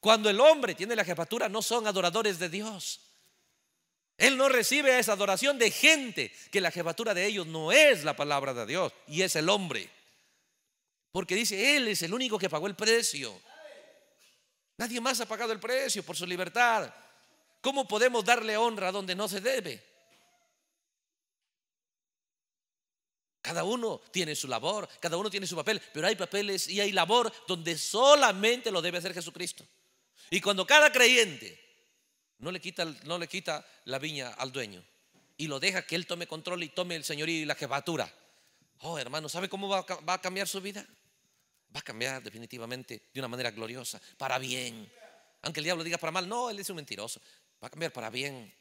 Cuando el hombre tiene la jefatura, no son adoradores de Dios. Él no recibe esa adoración de gente, que la jefatura de ellos no es la palabra de Dios y es el hombre. Porque dice, Él es el único que pagó el precio. Nadie más ha pagado el precio por su libertad. ¿Cómo podemos darle honra donde no se debe? Cada uno tiene su labor, cada uno tiene su papel, pero hay papeles y hay labor donde solamente lo debe hacer Jesucristo. Y cuando cada creyente no le quita, no le quita la viña al dueño y lo deja que él tome control y tome el señorío y la jefatura, oh hermano, ¿sabe cómo va, a cambiar su vida? Va a cambiar definitivamente de una manera gloriosa, para bien. Aunque el diablo diga para mal, no, él es un mentiroso. Va a cambiar para bien.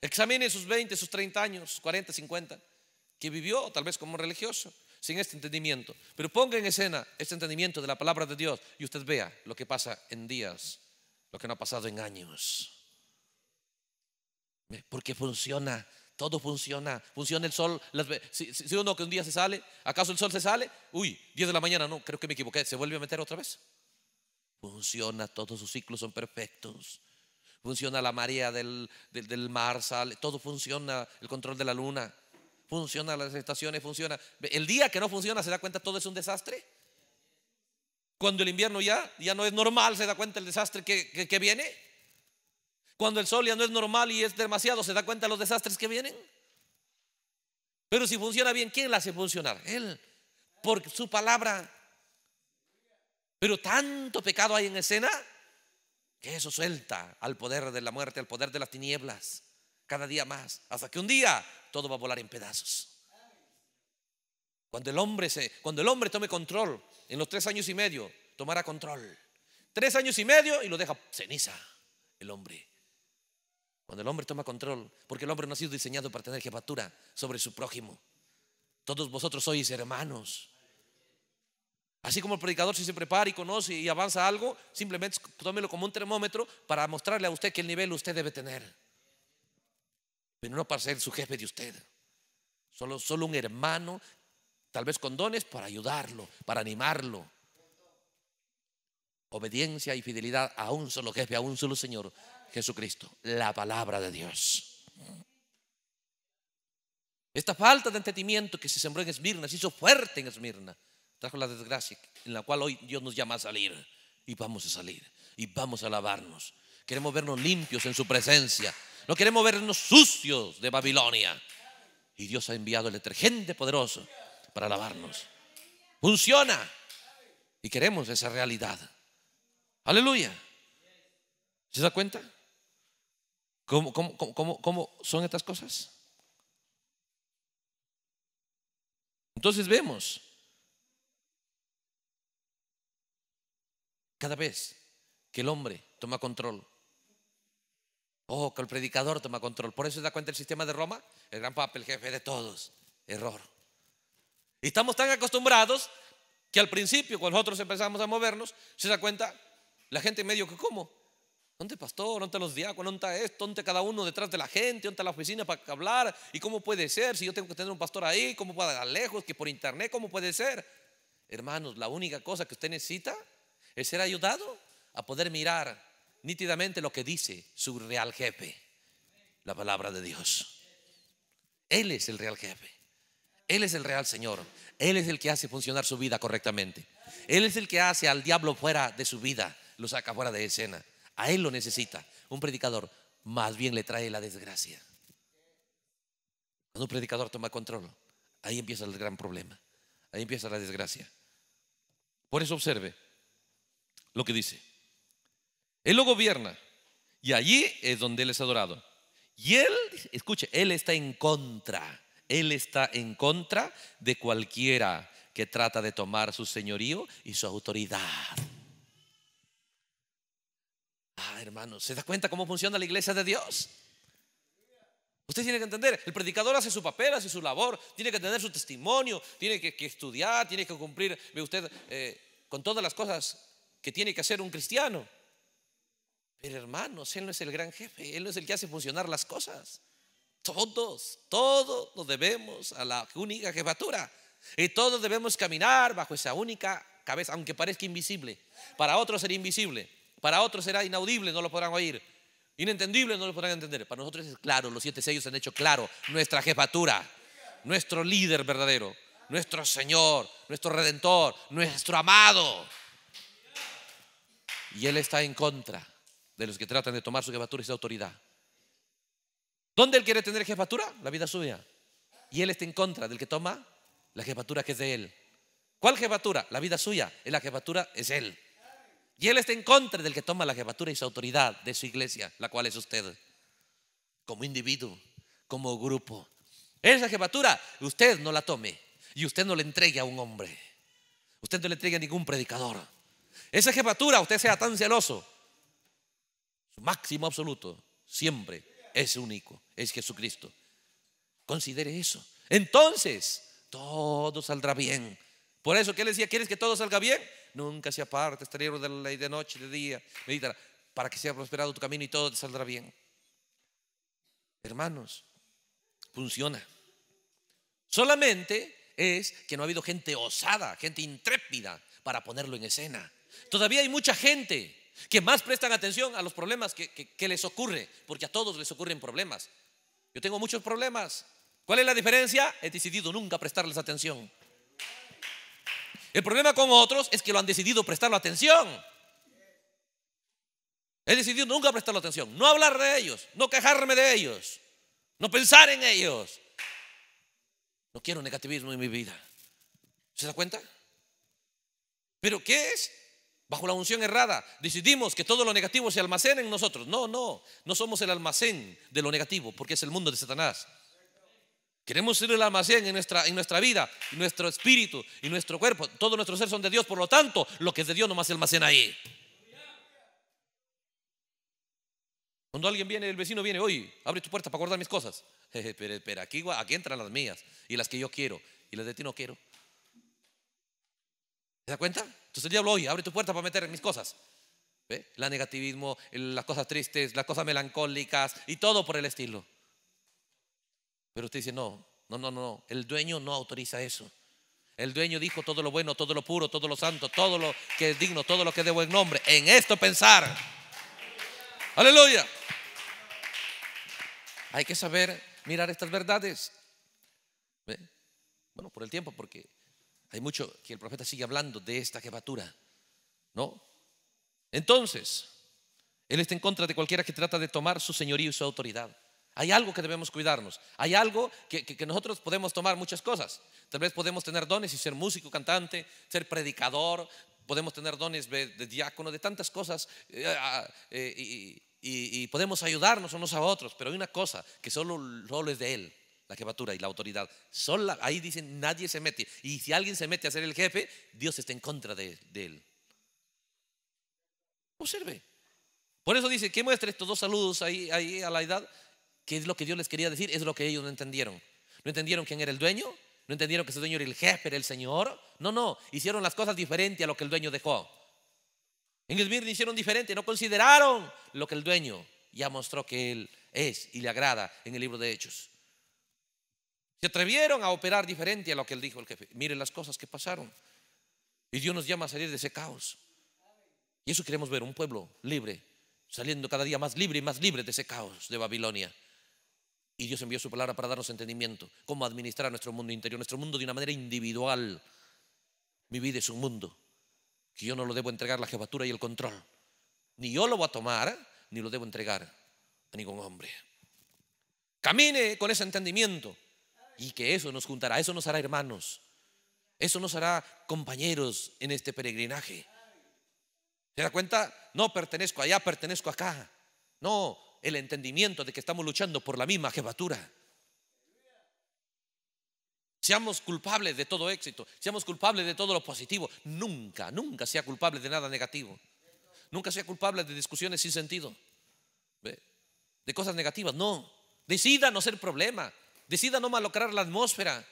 Examine sus 20, sus 30 años, 40, 50, que vivió tal vez como religioso sin este entendimiento. Pero ponga en escena este entendimiento de la palabra de Dios y usted vea lo que pasa en días, lo que no ha pasado en años. Porque funciona, todo funciona. Funciona el sol. Las, si, uno que un día se sale, ¿acaso el sol se sale? Uy, 10 de la mañana, no, creo que me equivoqué, se vuelve a meter otra vez. Funciona, todos sus ciclos son perfectos. Funciona la marea del, del, del mar, sale, todo funciona, el control de la luna. Funciona las estaciones, funciona. El día que no funciona, ¿se da cuenta todo es un desastre? Cuando el invierno ya, ya no es normal, ¿se da cuenta el desastre que, que viene? Cuando el sol ya no es normal y es demasiado, ¿se da cuenta los desastres que vienen? Pero si funciona bien, ¿quién la hace funcionar? Él, por su palabra. Pero tanto pecado hay en escena que eso suelta al poder de la muerte, al poder de las tinieblas cada día más, hasta que un día todo va a volar en pedazos. Cuando el hombre, se, cuando el hombre tome control, en los tres años y medio, tomará control. Tres años y medio y lo deja ceniza el hombre. Cuando el hombre toma control, porque el hombre no ha sido diseñado para tener jefatura sobre su prójimo. Todos vosotros sois hermanos. Así como el predicador si se prepara y conoce y avanza algo, simplemente tómelo como un termómetro para mostrarle a usted qué nivel usted debe tener pero no para ser su jefe de usted. Solo, un hermano, tal vez con dones, para ayudarlo, para animarlo. Obediencia y fidelidad a un solo jefe, a un solo Señor, Jesucristo, la palabra de Dios. Esta falta de entendimiento que se sembró en Esmirna, se hizo fuerte en Esmirna, trajo la desgracia en la cual hoy Dios nos llama a salir. Y vamos a salir, y vamos a lavarnos. Queremos vernos limpios en su presencia no queremos vernos sucios de Babilonia. Y Dios ha enviado el detergente poderoso para lavarnos. Funciona. Y queremos esa realidad. Aleluya. ¿Se da cuenta? ¿Cómo, cómo son estas cosas? Entonces vemos cada vez que el hombre toma control Oh, que el predicador toma control. Por eso se da cuenta el sistema de Roma, el gran papa, el jefe de todos. Error. Y estamos tan acostumbrados que al principio, cuando nosotros empezamos a movernos, se da cuenta la gente medio que, ¿cómo? ¿Dónde pastor? ¿Dónde los diáconos? ¿Dónde esto? ¿Dónde cada uno detrás de la gente? ¿Dónde la oficina para hablar? ¿Y cómo puede ser? Si yo tengo que tener un pastor ahí, ¿cómo puede dar lejos? ¿Que por internet? ¿Cómo puede ser? Hermanos, la única cosa que usted necesita es ser ayudado a poder mirar nítidamente lo que dice su real jefe, la palabra de Dios. Él es el real jefe. Él es el real Señor. Él es el que hace funcionar su vida correctamente. Él es el que hace al diablo fuera de su vida, lo saca fuera de escena. A él lo necesita. Un predicador más bien le trae la desgracia. Cuando un predicador toma control, ahí empieza el gran problema. Ahí empieza la desgracia. Por eso observe lo que dice. Él lo gobierna. Y allí es donde Él es adorado. Y Él, escuche, Él está en contra. Él está en contra de cualquiera que trata de tomar su señorío y su autoridad. Ah, hermanos, ¿se da cuenta cómo funciona la iglesia de Dios? Usted tiene que entender, el predicador hace su papel, hace su labor, tiene que tener su testimonio, tiene que, estudiar, tiene que cumplir, ve usted, eh, con todas las cosas que tiene que hacer un cristiano. Pero hermanos, Él no es el gran jefe, Él no es el que hace funcionar las cosas. Todos, todos nos debemos a la única jefatura. Y todos debemos caminar bajo esa única cabeza, aunque parezca invisible. Para otros será invisible, para otros será inaudible, no lo podrán oír. Inentendible, no lo podrán entender. Para nosotros es claro, los siete sellos han hecho claro nuestra jefatura, nuestro líder verdadero, nuestro Señor, nuestro Redentor, nuestro amado. Y Él está en contra de los que tratan de tomar su jefatura su autoridad. ¿Dónde él quiere tener jefatura? La vida suya. Y él está en contra del que toma la jefatura que es de él. ¿Cuál jefatura? La vida suya. Y la jefatura es él. Y él está en contra del que toma la jefatura y su autoridad de su iglesia, la cual es usted, como individuo, como grupo. Esa jefatura usted no la tome y usted no la entregue a un hombre. Usted no le entregue a ningún predicador. Esa jefatura usted sea tan celoso máximo absoluto siempre es único, es Jesucristo. Considere eso. Entonces, todo saldrá bien. Por eso, ¿qué le decía? ¿Quieres que todo salga bien? Nunca se aparte, estaría de noche de día. Medítala, para que sea prosperado tu camino y todo te saldrá bien. Hermanos, funciona. Solamente es que no ha habido gente osada, gente intrépida para ponerlo en escena. Todavía hay mucha gente que más prestan atención a los problemas que, les ocurre, porque a todos les ocurren problemas. Yo tengo muchos problemas. ¿Cuál es la diferencia? He decidido nunca prestarles atención. El problema con otros es que lo han decidido la atención. He decidido nunca la atención, no hablar de ellos, no quejarme de ellos, no pensar en ellos. No quiero negativismo en mi vida. ¿Se da cuenta? ¿Pero qué es? bajo la unción errada, decidimos que todo lo negativo se almacena en nosotros. No, no, no somos el almacén de lo negativo, porque es el mundo de Satanás. Queremos ser el almacén en nuestra, en nuestra vida, en nuestro espíritu y nuestro cuerpo. Todo nuestro ser son de Dios, por lo tanto, lo que es de Dios nomás se almacena ahí. Cuando alguien viene, el vecino viene, oye, abre tu puerta para guardar mis cosas. Pero, aquí entran las mías y las que yo quiero y las de ti no quiero. ¿Se da cuenta? Entonces el diablo hoy abre tu puerta para meter mis cosas. ¿Ve? La negativismo, las cosas tristes, las cosas melancólicas y todo por el estilo. Pero usted dice, no, no, no, no, el dueño no autoriza eso. El dueño dijo todo lo bueno, todo lo puro, todo lo santo, todo lo que es digno, todo lo que es de buen nombre. En esto pensar. Aleluya. Hay que saber mirar estas verdades. ¿Ve? Bueno, por el tiempo, porque hay mucho que el profeta sigue hablando de esta jefatura, ¿no? Entonces, él está en contra de cualquiera que trata de tomar su señorío y su autoridad. Hay algo que debemos cuidarnos. Hay algo que, nosotros podemos tomar muchas cosas. Tal vez podemos tener dones y ser músico, cantante, ser predicador. Podemos tener dones de, diácono, de tantas cosas. Eh, eh, y, podemos ayudarnos unos a otros. Pero hay una cosa que solo, solo es de Él la jefatura y la autoridad. Son ahí dicen, nadie se mete. Y si alguien se mete a ser el jefe, Dios está en contra de, él. Observe. Por eso dice, que muestre estos dos saludos ahí, a la edad? ¿Qué es lo que Dios les quería decir? Es lo que ellos no entendieron. No entendieron quién era el dueño, no entendieron que ese dueño era el jefe, era el Señor. No, no, hicieron las cosas diferente a lo que el dueño dejó. En el Esmirna hicieron diferente, no consideraron lo que el dueño ya mostró que él es y le agrada en el libro de Hechos. Se atrevieron a operar diferente a lo que él dijo el jefe. Miren las cosas que pasaron. Y Dios nos llama a salir de ese caos. Y eso queremos ver, un pueblo libre, saliendo cada día más libre y más libre de ese caos de Babilonia. Y Dios envió su palabra para darnos entendimiento, cómo administrar nuestro mundo interior, nuestro mundo de una manera individual. Mi vida es un mundo que yo no lo debo entregar la jefatura y el control. Ni yo lo voy a tomar, ni lo debo entregar a ningún hombre. Camine con ese entendimiento y que eso nos juntará, eso nos hará hermanos, eso nos hará compañeros en este peregrinaje. ¿Se da cuenta? No pertenezco allá, pertenezco acá. No, el entendimiento de que estamos luchando por la misma jefatura. Seamos culpables de todo éxito, seamos culpables de todo lo positivo. Nunca, nunca sea culpable de nada negativo. Nunca sea culpable de discusiones sin sentido, de cosas negativas. No, decida no ser problema. Decida no malocrar la atmósfera.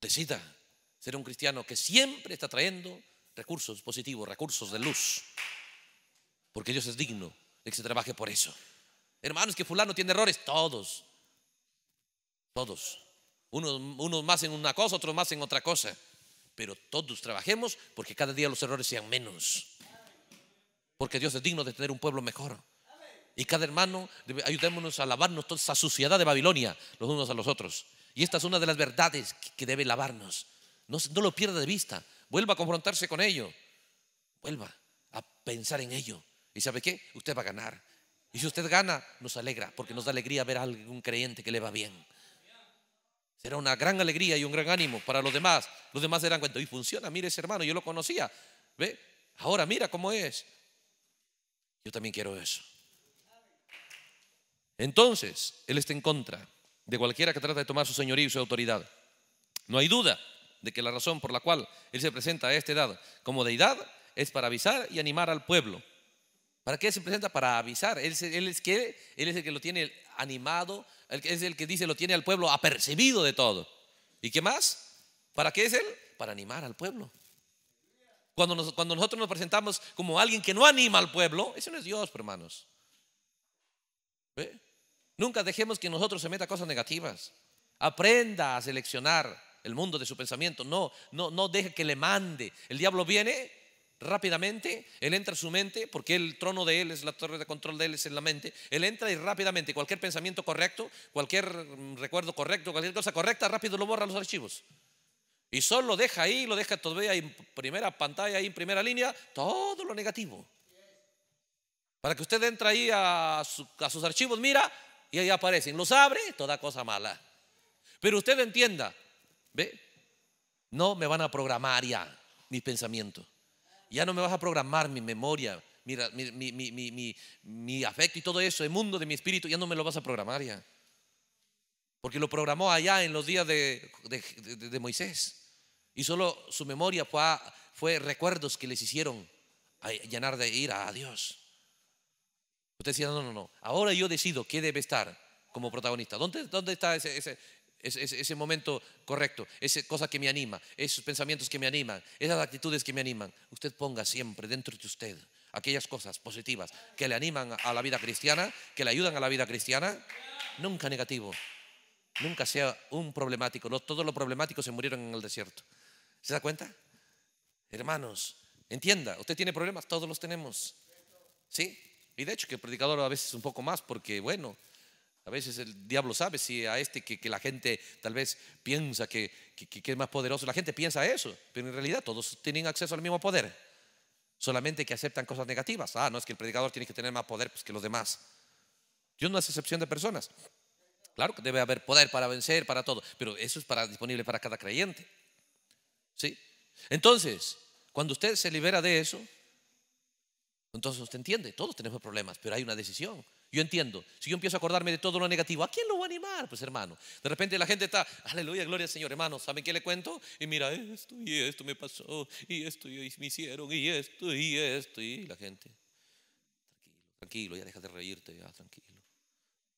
Decida ser un cristiano que siempre está trayendo recursos positivos, recursos de luz. Porque Dios es digno de que se trabaje por eso. Hermanos, que fulano tiene errores, todos. Todos. Uno unos más en una cosa, otros más en otra cosa. Pero todos trabajemos porque cada día los errores sean menos. Porque Dios es digno de tener un pueblo mejor. Y cada hermano, ayudémonos a lavarnos toda esa suciedad de Babilonia los unos a los otros. Y esta es una de las verdades que debe lavarnos. No, lo pierda de vista. Vuelva a confrontarse con ello. Vuelva a pensar en ello. ¿Y sabe qué? Usted va a ganar. Y si usted gana, nos alegra, porque nos da alegría ver a algún creyente que le va bien. Será una gran alegría y un gran ánimo para los demás. Los demás se dan cuenta, y funciona, mire ese hermano, yo lo conocía. ¿Ve? Ahora mira cómo es. Yo también quiero eso. Entonces, Él está en contra de cualquiera que trata de tomar su señorío y su autoridad. No hay duda de que la razón por la cual Él se presenta a esta edad como deidad es para avisar y animar al pueblo. ¿Para qué se presenta? Para avisar. Él, él, es, que, él es el que lo tiene animado, es el que dice lo tiene al pueblo apercibido de todo. ¿Y qué más? ¿Para qué es Él? Para animar al pueblo. Cuando, cuando nosotros nos presentamos como alguien que no anima al pueblo, Ese no es Dios, hermanos. ¿Ve? Nunca dejemos que nosotros se meta cosas negativas. Aprenda a seleccionar el mundo de su pensamiento. No, no, no deje que le mande. El diablo viene rápidamente, él entra en su mente, porque el trono de él es la torre de control de él, es en la mente. Él entra y rápidamente cualquier pensamiento correcto, cualquier recuerdo correcto, cualquier cosa correcta, rápido lo borra los archivos. Y solo deja ahí, lo deja todavía en primera pantalla, ahí en primera línea, todo lo negativo. Para que usted entre ahí a, a sus archivos, mira, y ahí aparecen. Los abre, toda cosa mala. Pero usted entienda, ¿ve? No me van a programar ya mi pensamiento Ya no me vas a programar mi memoria, mi, mi, afecto y todo eso, el mundo de mi espíritu, ya no me lo vas a programar ya. Porque lo programó allá en los días de, Moisés. Y solo su memoria fue, recuerdos que les hicieron llenar de ira a Dios. Usted decía, no, no, no, ahora yo decido qué debe estar como protagonista. ¿Dónde, dónde está ese, ese, momento correcto? Esa cosa que me anima, esos pensamientos que me animan, esas actitudes que me animan. Usted ponga siempre dentro de usted aquellas cosas positivas que le animan a la vida cristiana, que le ayudan a la vida cristiana. Nunca negativo, nunca sea un problemático. No, todos los problemáticos se murieron en el desierto. ¿Se da cuenta? Hermanos, entienda, usted tiene problemas, todos los tenemos. ¿Sí? Y de hecho que el predicador a veces es un poco más, porque bueno, a veces el diablo sabe si a este que, la gente tal vez piensa que, es más poderoso, la gente piensa eso, pero en realidad todos tienen acceso al mismo poder, solamente que aceptan cosas negativas. Ah, no es que el predicador tiene que tener más poder pues, que los demás. Dios no hace excepción de personas. Claro que debe haber poder para vencer, para todo, pero eso es para, disponible para cada creyente. ¿Sí? Entonces, cuando usted se libera de eso, entonces usted entiende, todos tenemos problemas, pero hay una decisión. Yo entiendo, si yo empiezo a acordarme de todo lo negativo, ¿a quién lo voy a animar? Pues hermano, de repente la gente está, aleluya, gloria al Señor, hermano, ¿saben qué le cuento? Y mira, esto y esto me pasó, y esto y me hicieron, y esto y esto, y la gente, tranquilo, tranquilo, ya deja de reírte, ya, tranquilo.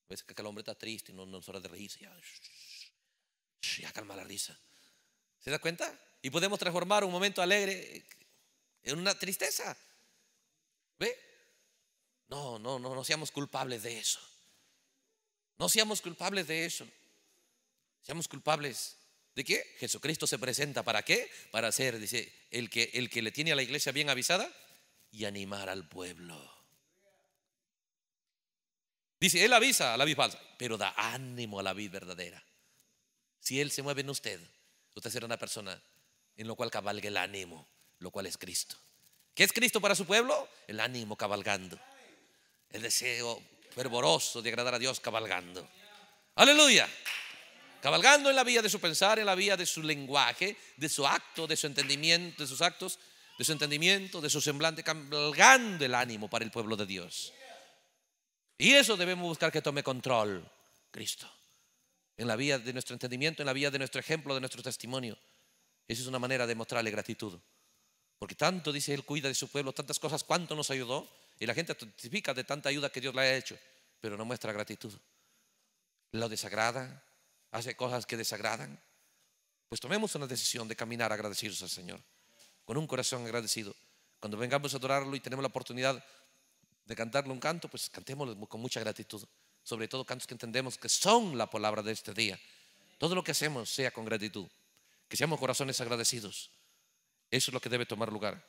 Ves que el hombre está triste, no, no es hora de reírse, ya, ya calma la risa. ¿Se da cuenta? Y podemos transformar un momento alegre en una tristeza. ¿Ve? No, no, no, no seamos culpables de eso. No seamos culpables de eso. Seamos culpables de qué? Jesucristo se presenta para qué? Para ser, dice, el que, el que le tiene a la iglesia bien avisada y animar al pueblo. Dice, él avisa a la vida falsa, pero da ánimo a la vida verdadera. Si él se mueve en usted, usted será una persona en lo cual cabalgue el ánimo, lo cual es Cristo. ¿Qué es Cristo para su pueblo? El ánimo cabalgando. El deseo fervoroso de agradar a Dios cabalgando. Aleluya. Cabalgando en la vía de su pensar, en la vía de su lenguaje, de su acto, de su entendimiento, de sus actos, de su entendimiento, de su semblante, cabalgando el ánimo para el pueblo de Dios. Y eso debemos buscar que tome control Cristo. En la vía de nuestro entendimiento, en la vía de nuestro ejemplo, de nuestro testimonio. Esa es una manera de mostrarle gratitud. Porque tanto, dice Él, cuida de su pueblo, tantas cosas, cuánto nos ayudó. Y la gente testifica de tanta ayuda que Dios le ha hecho, pero no muestra gratitud. Lo desagrada, hace cosas que desagradan. Pues tomemos una decisión de caminar agradecidos al Señor, con un corazón agradecido. Cuando vengamos a adorarlo y tenemos la oportunidad de cantarle un canto, pues cantémoslo con mucha gratitud. Sobre todo cantos que entendemos que son la palabra de este día. Todo lo que hacemos sea con gratitud. Que seamos corazones agradecidos. Eso es lo que debe tomar lugar.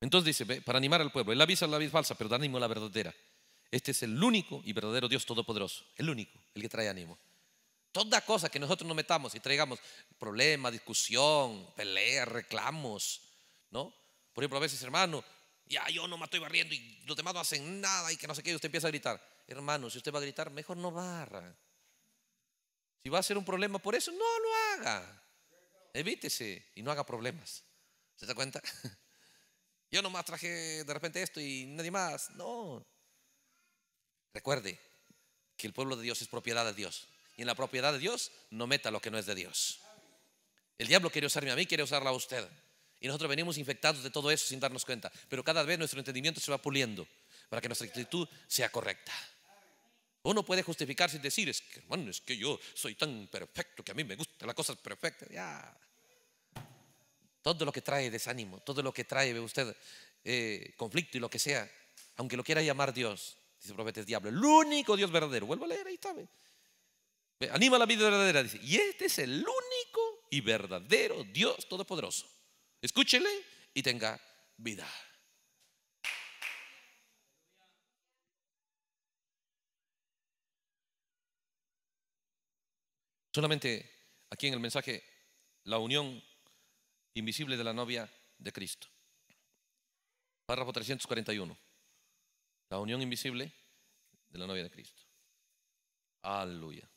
Entonces dice, para animar al pueblo, él avisa la vida falsa, pero da ánimo a la verdadera. Este es el único y verdadero Dios todopoderoso, el único, el que trae ánimo. Toda cosa que nosotros nos metamos y traigamos problema, discusión, pelea, reclamos, ¿no? Por ejemplo, a veces, hermano, ya yo no me estoy barriendo y los demás no hacen nada y que no sé qué, usted empieza a gritar. Hermano, si usted va a gritar, mejor no barra. Si va a ser un problema por eso, no lo haga evítese y no haga problemas. ¿Se da cuenta? Yo nomás traje de repente esto y nadie más. No. Recuerde que el pueblo de Dios es propiedad de Dios. Y en la propiedad de Dios no meta lo que no es de Dios. El diablo quiere usarme a mí, quiere usarla a usted. Y nosotros venimos infectados de todo eso sin darnos cuenta. Pero cada vez nuestro entendimiento se va puliendo para que nuestra actitud sea correcta. Uno puede justificarse y decir, es que hermano, es que yo soy tan perfecto que a mí me gusta la cosa perfecta. Ya. Todo lo que trae desánimo, todo lo que trae usted eh, conflicto y lo que sea, aunque lo quiera llamar Dios, dice el profeta es diablo, el único Dios verdadero. Vuelvo a leer, ahí está. anima la vida verdadera, dice. Y este es el único y verdadero Dios todopoderoso. Escúchele y tenga vida. Solamente aquí en el mensaje, la unión invisible de la novia de Cristo. Párrafo 341. La unión invisible de la novia de Cristo. Aleluya.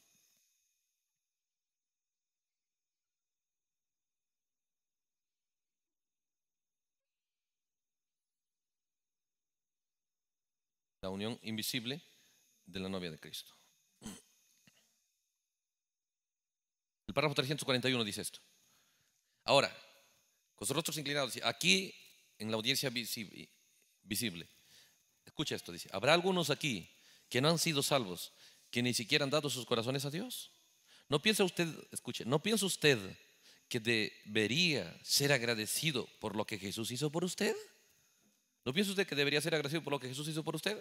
La unión invisible de la novia de Cristo. párrafo 341 dice esto. Ahora, con sus rostros inclinados, aquí en la audiencia visible, escucha esto, dice, ¿habrá algunos aquí que no han sido salvos, que ni siquiera han dado sus corazones a Dios? No piensa usted, escuche, no piensa usted que debería ser agradecido por lo que Jesús hizo por usted. ¿No piensa usted que debería ser agradecido por lo que Jesús hizo por usted?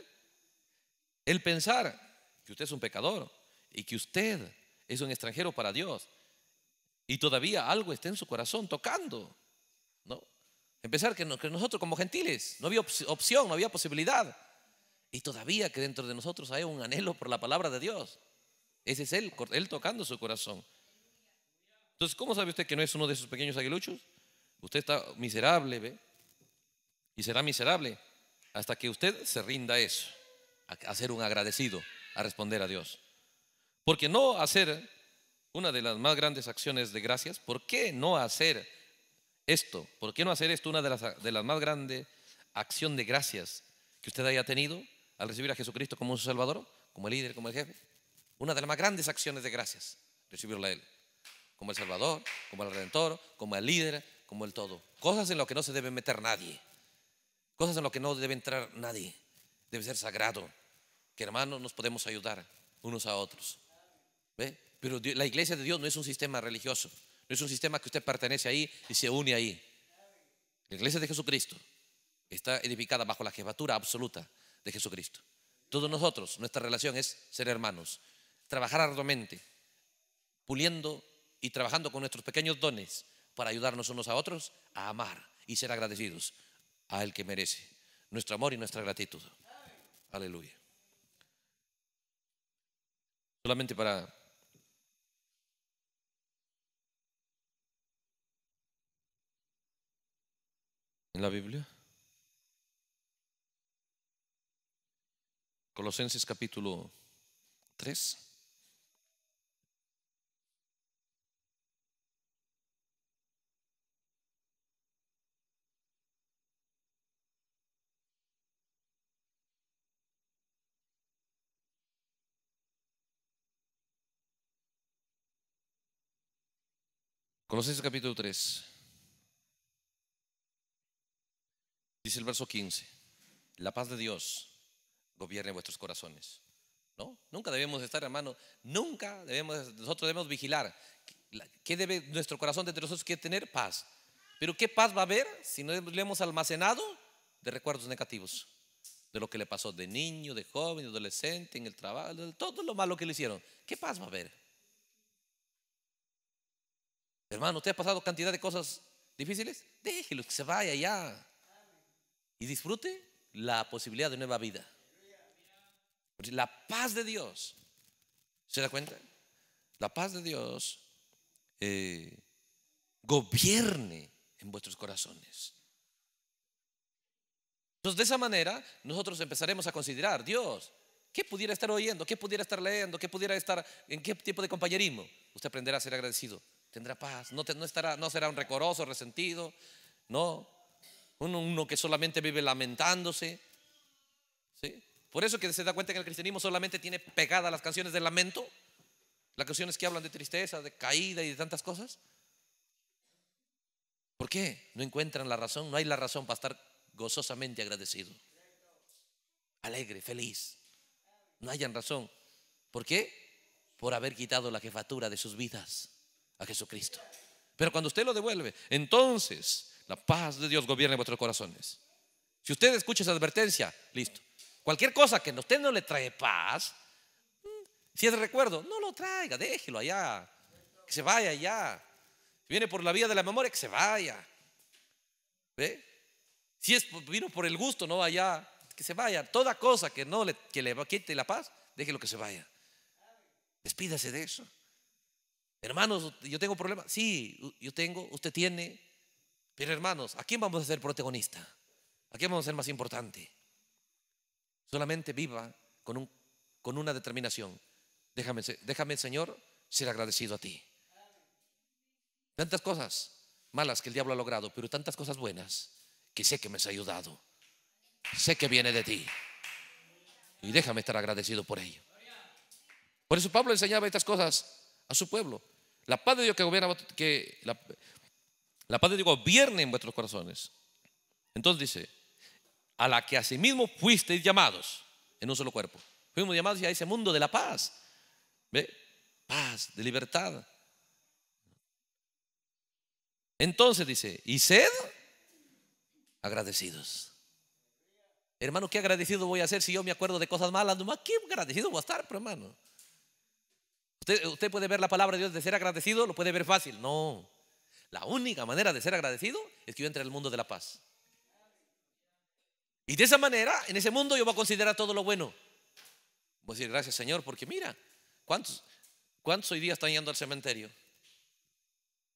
El pensar que usted es un pecador y que usted es un extranjero para Dios y todavía algo está en su corazón tocando. ¿no? Empezar que, nosotros como gentiles no había opción, no había posibilidad. Y todavía que dentro de nosotros hay un anhelo por la palabra de Dios. Ese es Él, Él tocando su corazón. Entonces, ¿cómo sabe usted que no es uno de esos pequeños aguiluchos? Usted está miserable, ¿ve? Y será miserable hasta que usted se rinda a eso, a ser un agradecido, a responder a Dios. Porque no hacer una de las más grandes acciones de gracias. ¿Por qué no hacer esto? ¿Por qué no hacer esto una de las, de las más grandes acciones de gracias que usted haya tenido al recibir a Jesucristo como su Salvador, como el líder, como el jefe? Una de las más grandes acciones de gracias, recibirlo a Él, como el Salvador, como el Redentor, como el líder, como el todo. Cosas en las que no se debe meter nadie, cosas en las que no debe entrar nadie. Debe ser sagrado, que hermanos nos podemos ayudar unos a otros. ¿Ve? Pero la iglesia de Dios no es un sistema religioso, no es un sistema que usted pertenece ahí y se une ahí. La iglesia de Jesucristo está edificada bajo la jefatura absoluta de Jesucristo. Todos nosotros, nuestra relación es ser hermanos, trabajar arduamente, puliendo y trabajando con nuestros pequeños dones para ayudarnos unos a otros a amar y ser agradecidos a el que merece nuestro amor y nuestra gratitud. Aleluya. Solamente para en la Biblia? Colosenses capítulo 3. Colosenses capítulo 3. Dice el verso 15, la paz de Dios gobierne vuestros corazones. ¿No? Nunca debemos estar, hermano, nunca debemos, nosotros debemos vigilar. ¿Qué debe nuestro corazón de nosotros que tener? Paz. Pero ¿qué paz va a haber si no le hemos almacenado de recuerdos negativos? De lo que le pasó de niño, de joven, de adolescente, en el trabajo, de todo lo malo que le hicieron. ¿Qué paz va a haber? Hermano, ¿usted ha pasado cantidad de cosas difíciles? déjelo que se vaya ya y disfrute la posibilidad de nueva vida. La paz de Dios. ¿Se da cuenta? La paz de Dios eh, gobierne en vuestros corazones. Entonces, de esa manera, nosotros empezaremos a considerar, Dios, ¿qué pudiera estar oyendo? ¿Qué pudiera estar leyendo? ¿Qué pudiera estar en qué tipo de compañerismo? Usted aprenderá a ser agradecido, tendrá paz, no, no estará, no será un recoroso, resentido, no, uno, que solamente vive lamentándose. ¿sí? Por eso que se da cuenta que el cristianismo solamente tiene pegadas las canciones de lamento, las canciones que hablan de tristeza, de caída y de tantas cosas. ¿Por qué? No encuentran la razón, no hay la razón para estar gozosamente agradecido, alegre, feliz. No hayan razón. ¿Por qué? Por haber quitado la jefatura de sus vidas a Jesucristo. Pero cuando usted lo devuelve, entonces la paz de Dios gobierna en vuestros corazones. Si usted escucha esa advertencia, listo. Cualquier cosa que a usted no le trae paz, mm, si es recuerdo, no lo traiga, déjelo allá. Que se vaya allá. Si viene por la vía de la memoria, que se vaya. ¿Ve? Si es, vino por el gusto, no allá, que se vaya. Toda cosa que no le, que le quite la paz, déjelo que se vaya. Despídase de eso. Hermanos, yo tengo problemas. Sí, yo tengo, usted tiene. Pero hermanos, ¿a quién vamos a ser protagonista? ¿A quién vamos a ser más importante? Solamente viva con, un, con una determinación. Déjame, déjame, Señor, ser agradecido a ti. Tantas cosas malas que el diablo ha logrado, pero tantas cosas buenas que sé que me has ayudado. Sé que viene de ti. Y déjame estar agradecido por ello. Por eso Pablo enseñaba estas cosas a su pueblo. La paz de Dios que gobierna, que la, la paz de Dios en vuestros corazones. Entonces dice, a la que asimismo fuisteis llamados en un solo cuerpo. Fuimos llamados ya a ese mundo de la paz. ¿Ve? Paz, de libertad. Entonces dice, y sed agradecidos. Hermano, qué agradecido voy a ser si yo me acuerdo de cosas malas. qué agradecido voy a estar, pues, hermano. Usted, usted puede ver la palabra de Dios de ser agradecido, lo puede ver fácil. No. La única manera de ser agradecido es que yo entre al mundo de la paz. Y de esa manera, en ese mundo yo voy a considerar todo lo bueno. Voy a decir, gracias Señor, porque mira, ¿cuántos, cuántos hoy día están yendo al cementerio?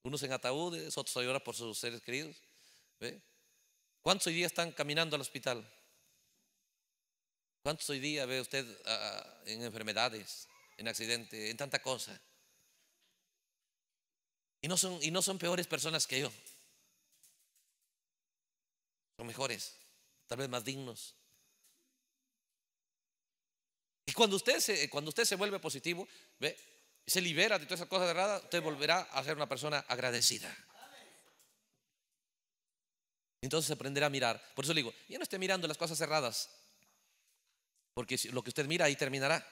Unos en ataúdes, otros ahora por sus seres queridos. ¿Ve? ¿Cuántos hoy día están caminando al hospital? ¿Cuántos hoy día ve usted ah, en enfermedades, en accidente, en tanta cosa? Y no son, peores personas que yo. Son mejores, tal vez más dignos. Y cuando usted se, cuando usted se vuelve positivo, ve, se libera de todas esas cosas erradas, usted volverá a ser una persona agradecida. Entonces aprenderá a mirar. Por eso le digo, ya no esté mirando las cosas cerradas, porque lo que usted mira ahí terminará.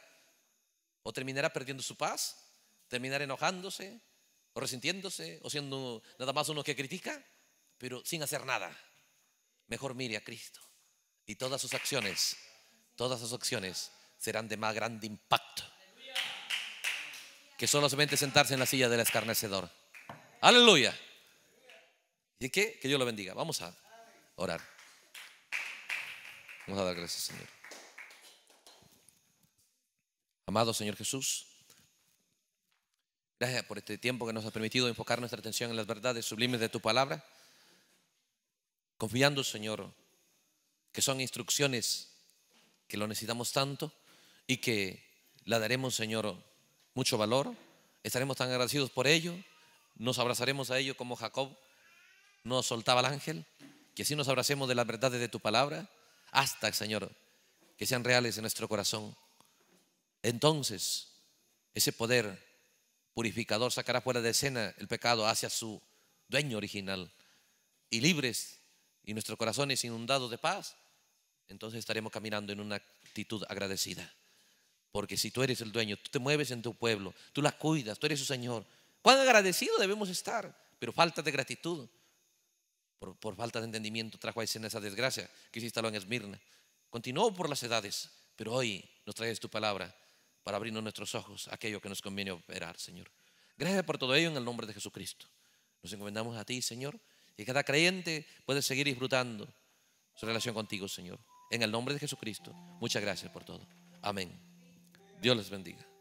O terminará perdiendo su paz, terminará enojándose, o resintiéndose, o siendo nada más uno que critica, pero sin hacer nada. Mejor mire a Cristo. Y todas sus acciones, todas sus acciones serán de más grande impacto que solo solamente sentarse en la silla del escarnecedor. Aleluya. ¿Y qué? Que Dios lo bendiga. Vamos a orar. Vamos a dar gracias, Señor. Amado Señor Jesús. Gracias por este tiempo que nos ha permitido enfocar nuestra atención en las verdades sublimes de tu palabra. Confiando, Señor, que son instrucciones que lo necesitamos tanto y que la daremos, Señor, mucho valor. Estaremos tan agradecidos por ello. Nos abrazaremos a ello como Jacob nos soltaba al ángel. Que así nos abracemos de las verdades de tu palabra hasta, Señor, que sean reales en nuestro corazón. Entonces, ese poder purificador sacará fuera de escena el pecado hacia su dueño original. Y libres y nuestro corazón es inundado de paz, entonces estaremos caminando en una actitud agradecida. Porque si tú eres el dueño, tú te mueves en tu pueblo, tú la cuidas, tú eres su Señor. Cuán agradecido debemos estar, pero falta de gratitud. Por, por falta de entendimiento trajo a escena esa desgracia que se instaló en Esmirna. Continuó por las edades, pero hoy nos traes tu palabra para abrirnos nuestros ojos a aquello que nos conviene operar, Señor. Gracias por todo ello en el nombre de Jesucristo. Nos encomendamos a ti, Señor, y cada creyente puede seguir disfrutando su relación contigo, Señor. En el nombre de Jesucristo, muchas gracias por todo. Amén. Dios les bendiga.